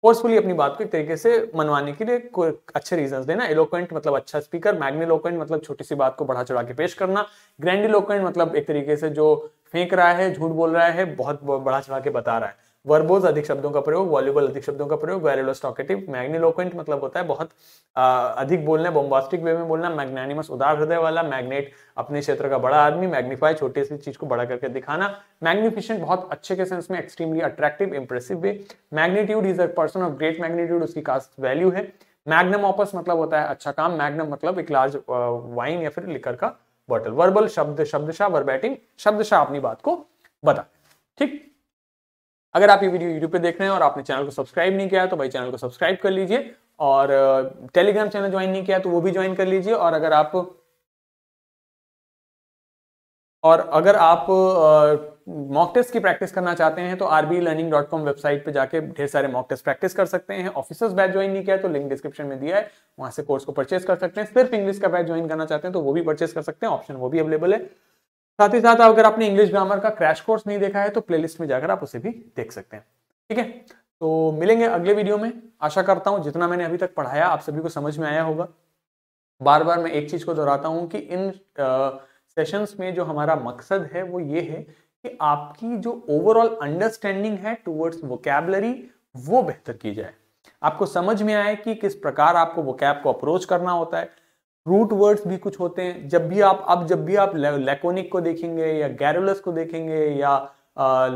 फोर्सफुली अपनी बात को एक तरीके से मनवाने के लिए कोई अच्छे रीजंस देना एलोक्वेंट मतलब अच्छा स्पीकर मैग्निलोक्वेंट मतलब छोटी सी बात को बढ़ा चढ़ा के पेश करना ग्रैंडिलोक्वेंट मतलब एक तरीके से जो फेंक रहा है झूठ बोल रहा है बहुत बढ़ा चढ़ा के बता रहा है वर्बोज अधिक शब्दों का प्रयोग वॉल्यूबल अधिक शब्दों का प्रयोग वेरेलोस टॉकेटिव मतलब होता है बहुत आ, अधिक बोलना बोम्बास्टिक वे में बोलना मैग्नानिमस उदार हृदय वाला मैग्नेट अपने क्षेत्र का बड़ा आदमी मैग्नीफाई छोटी सी चीज को बड़ा करके दिखाना मैग्निफिशेंट बहुत अच्छे के सेंस में extremely attractive impressive way magnitude is a person of great magnitude उसकी कास्ट वैल्यू है मैग्नम ऑपस मतलब होता है अच्छा काम मैग्नम मतलब एक लार्ज वाइन या फिर लिकर का बॉटल वर्बल शब्द शब्दशा वर्बैटिंग शब्दशा अपनी बात को बता ठीक अगर आप ये वीडियो यूट्यूब पे देख रहे हैं और आपने चैनल को सब्सक्राइब नहीं किया तो भाई चैनल को सब्सक्राइब कर लीजिए और टेलीग्राम चैनल ज्वाइन नहीं किया तो वो भी ज्वाइन कर लीजिए और अगर आप और अगर आप मॉक टेस्ट की प्रैक्टिस करना चाहते हैं तो R B learning dot com website पर जाके ढेर सारे मॉक टेस्ट प्रैक्टिस कर सकते हैं ऑफिसर्स बैच ज्वाइन नहीं किया तो लिंक डिस्क्रिप्शन में दिया है वहां से कोर्स को परचेस कर सकते हैं सिर्फ इंग्लिश का बैच ज्वाइन करना चाहते हैं तो वो भी परचेज कर सकते हैं ऑप्शन वो भी अवेलेबल है साथ ही साथ अगर आपने इंग्लिश ग्रामर का क्रैश कोर्स नहीं देखा है तो प्लेलिस्ट में जाकर आप उसे भी देख सकते हैं ठीक है तो मिलेंगे अगले वीडियो में आशा करता हूं जितना मैंने अभी तक पढ़ाया आप सभी को समझ में आया होगा बार बार मैं एक चीज को दोहराता हूं कि इन सेशंस में जो हमारा मकसद है वो ये है कि आपकी जो ओवरऑल अंडरस्टैंडिंग है टूवर्ड्स वोकेबलरी वो बेहतर की जाए आपको समझ में आए कि किस प्रकार आपको वोकैब को अप्रोच करना होता है रूट वर्ड्स भी कुछ होते हैं जब भी आप अब जब भी आप लेकोनिक को देखेंगे या गैरुलस को देखेंगे या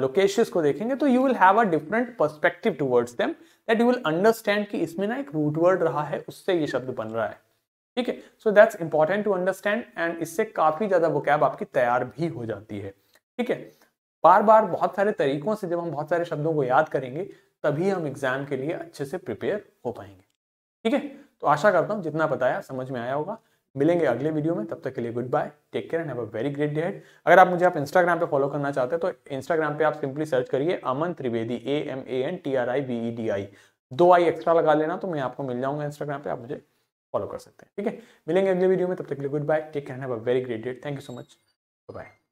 लोकेशियस uh, को देखेंगे तो you will have a different perspective towards them that you will understand कि इसमें ना एक रूट वर्ड रहा है उससे ये शब्द बन रहा है ठीक है so that's important to understand and इससे काफ़ी ज़्यादा वोकैब आपकी तैयार भी हो जाती है ठीक है बार बार बहुत सारे तरीकों से जब हम बहुत सारे शब्दों को याद करेंगे तभी हम एग्जाम के लिए अच्छे से प्रिपेयर हो पाएंगे ठीक है तो आशा करता हूँ जितना बताया समझ में आया होगा मिलेंगे अगले वीडियो में तब तक के लिए goodbye take care and have a very great day अगर आप मुझे आप इंस्टाग्राम पे फॉलो करना चाहते हैं तो इंस्टाग्राम पे आप सिंपली सर्च करिए Aman Trivedi A M A N T R I V E D I दो आई एक्स्ट्रा लगा लेना तो मैं आपको मिल जाऊंगा इंस्टाग्राम पे आप मुझे फॉलो कर सकते हैं ठीक है मिलेंगे अगले वीडियो में तब तक के लिए goodbye take care and a very great day thank you so much bye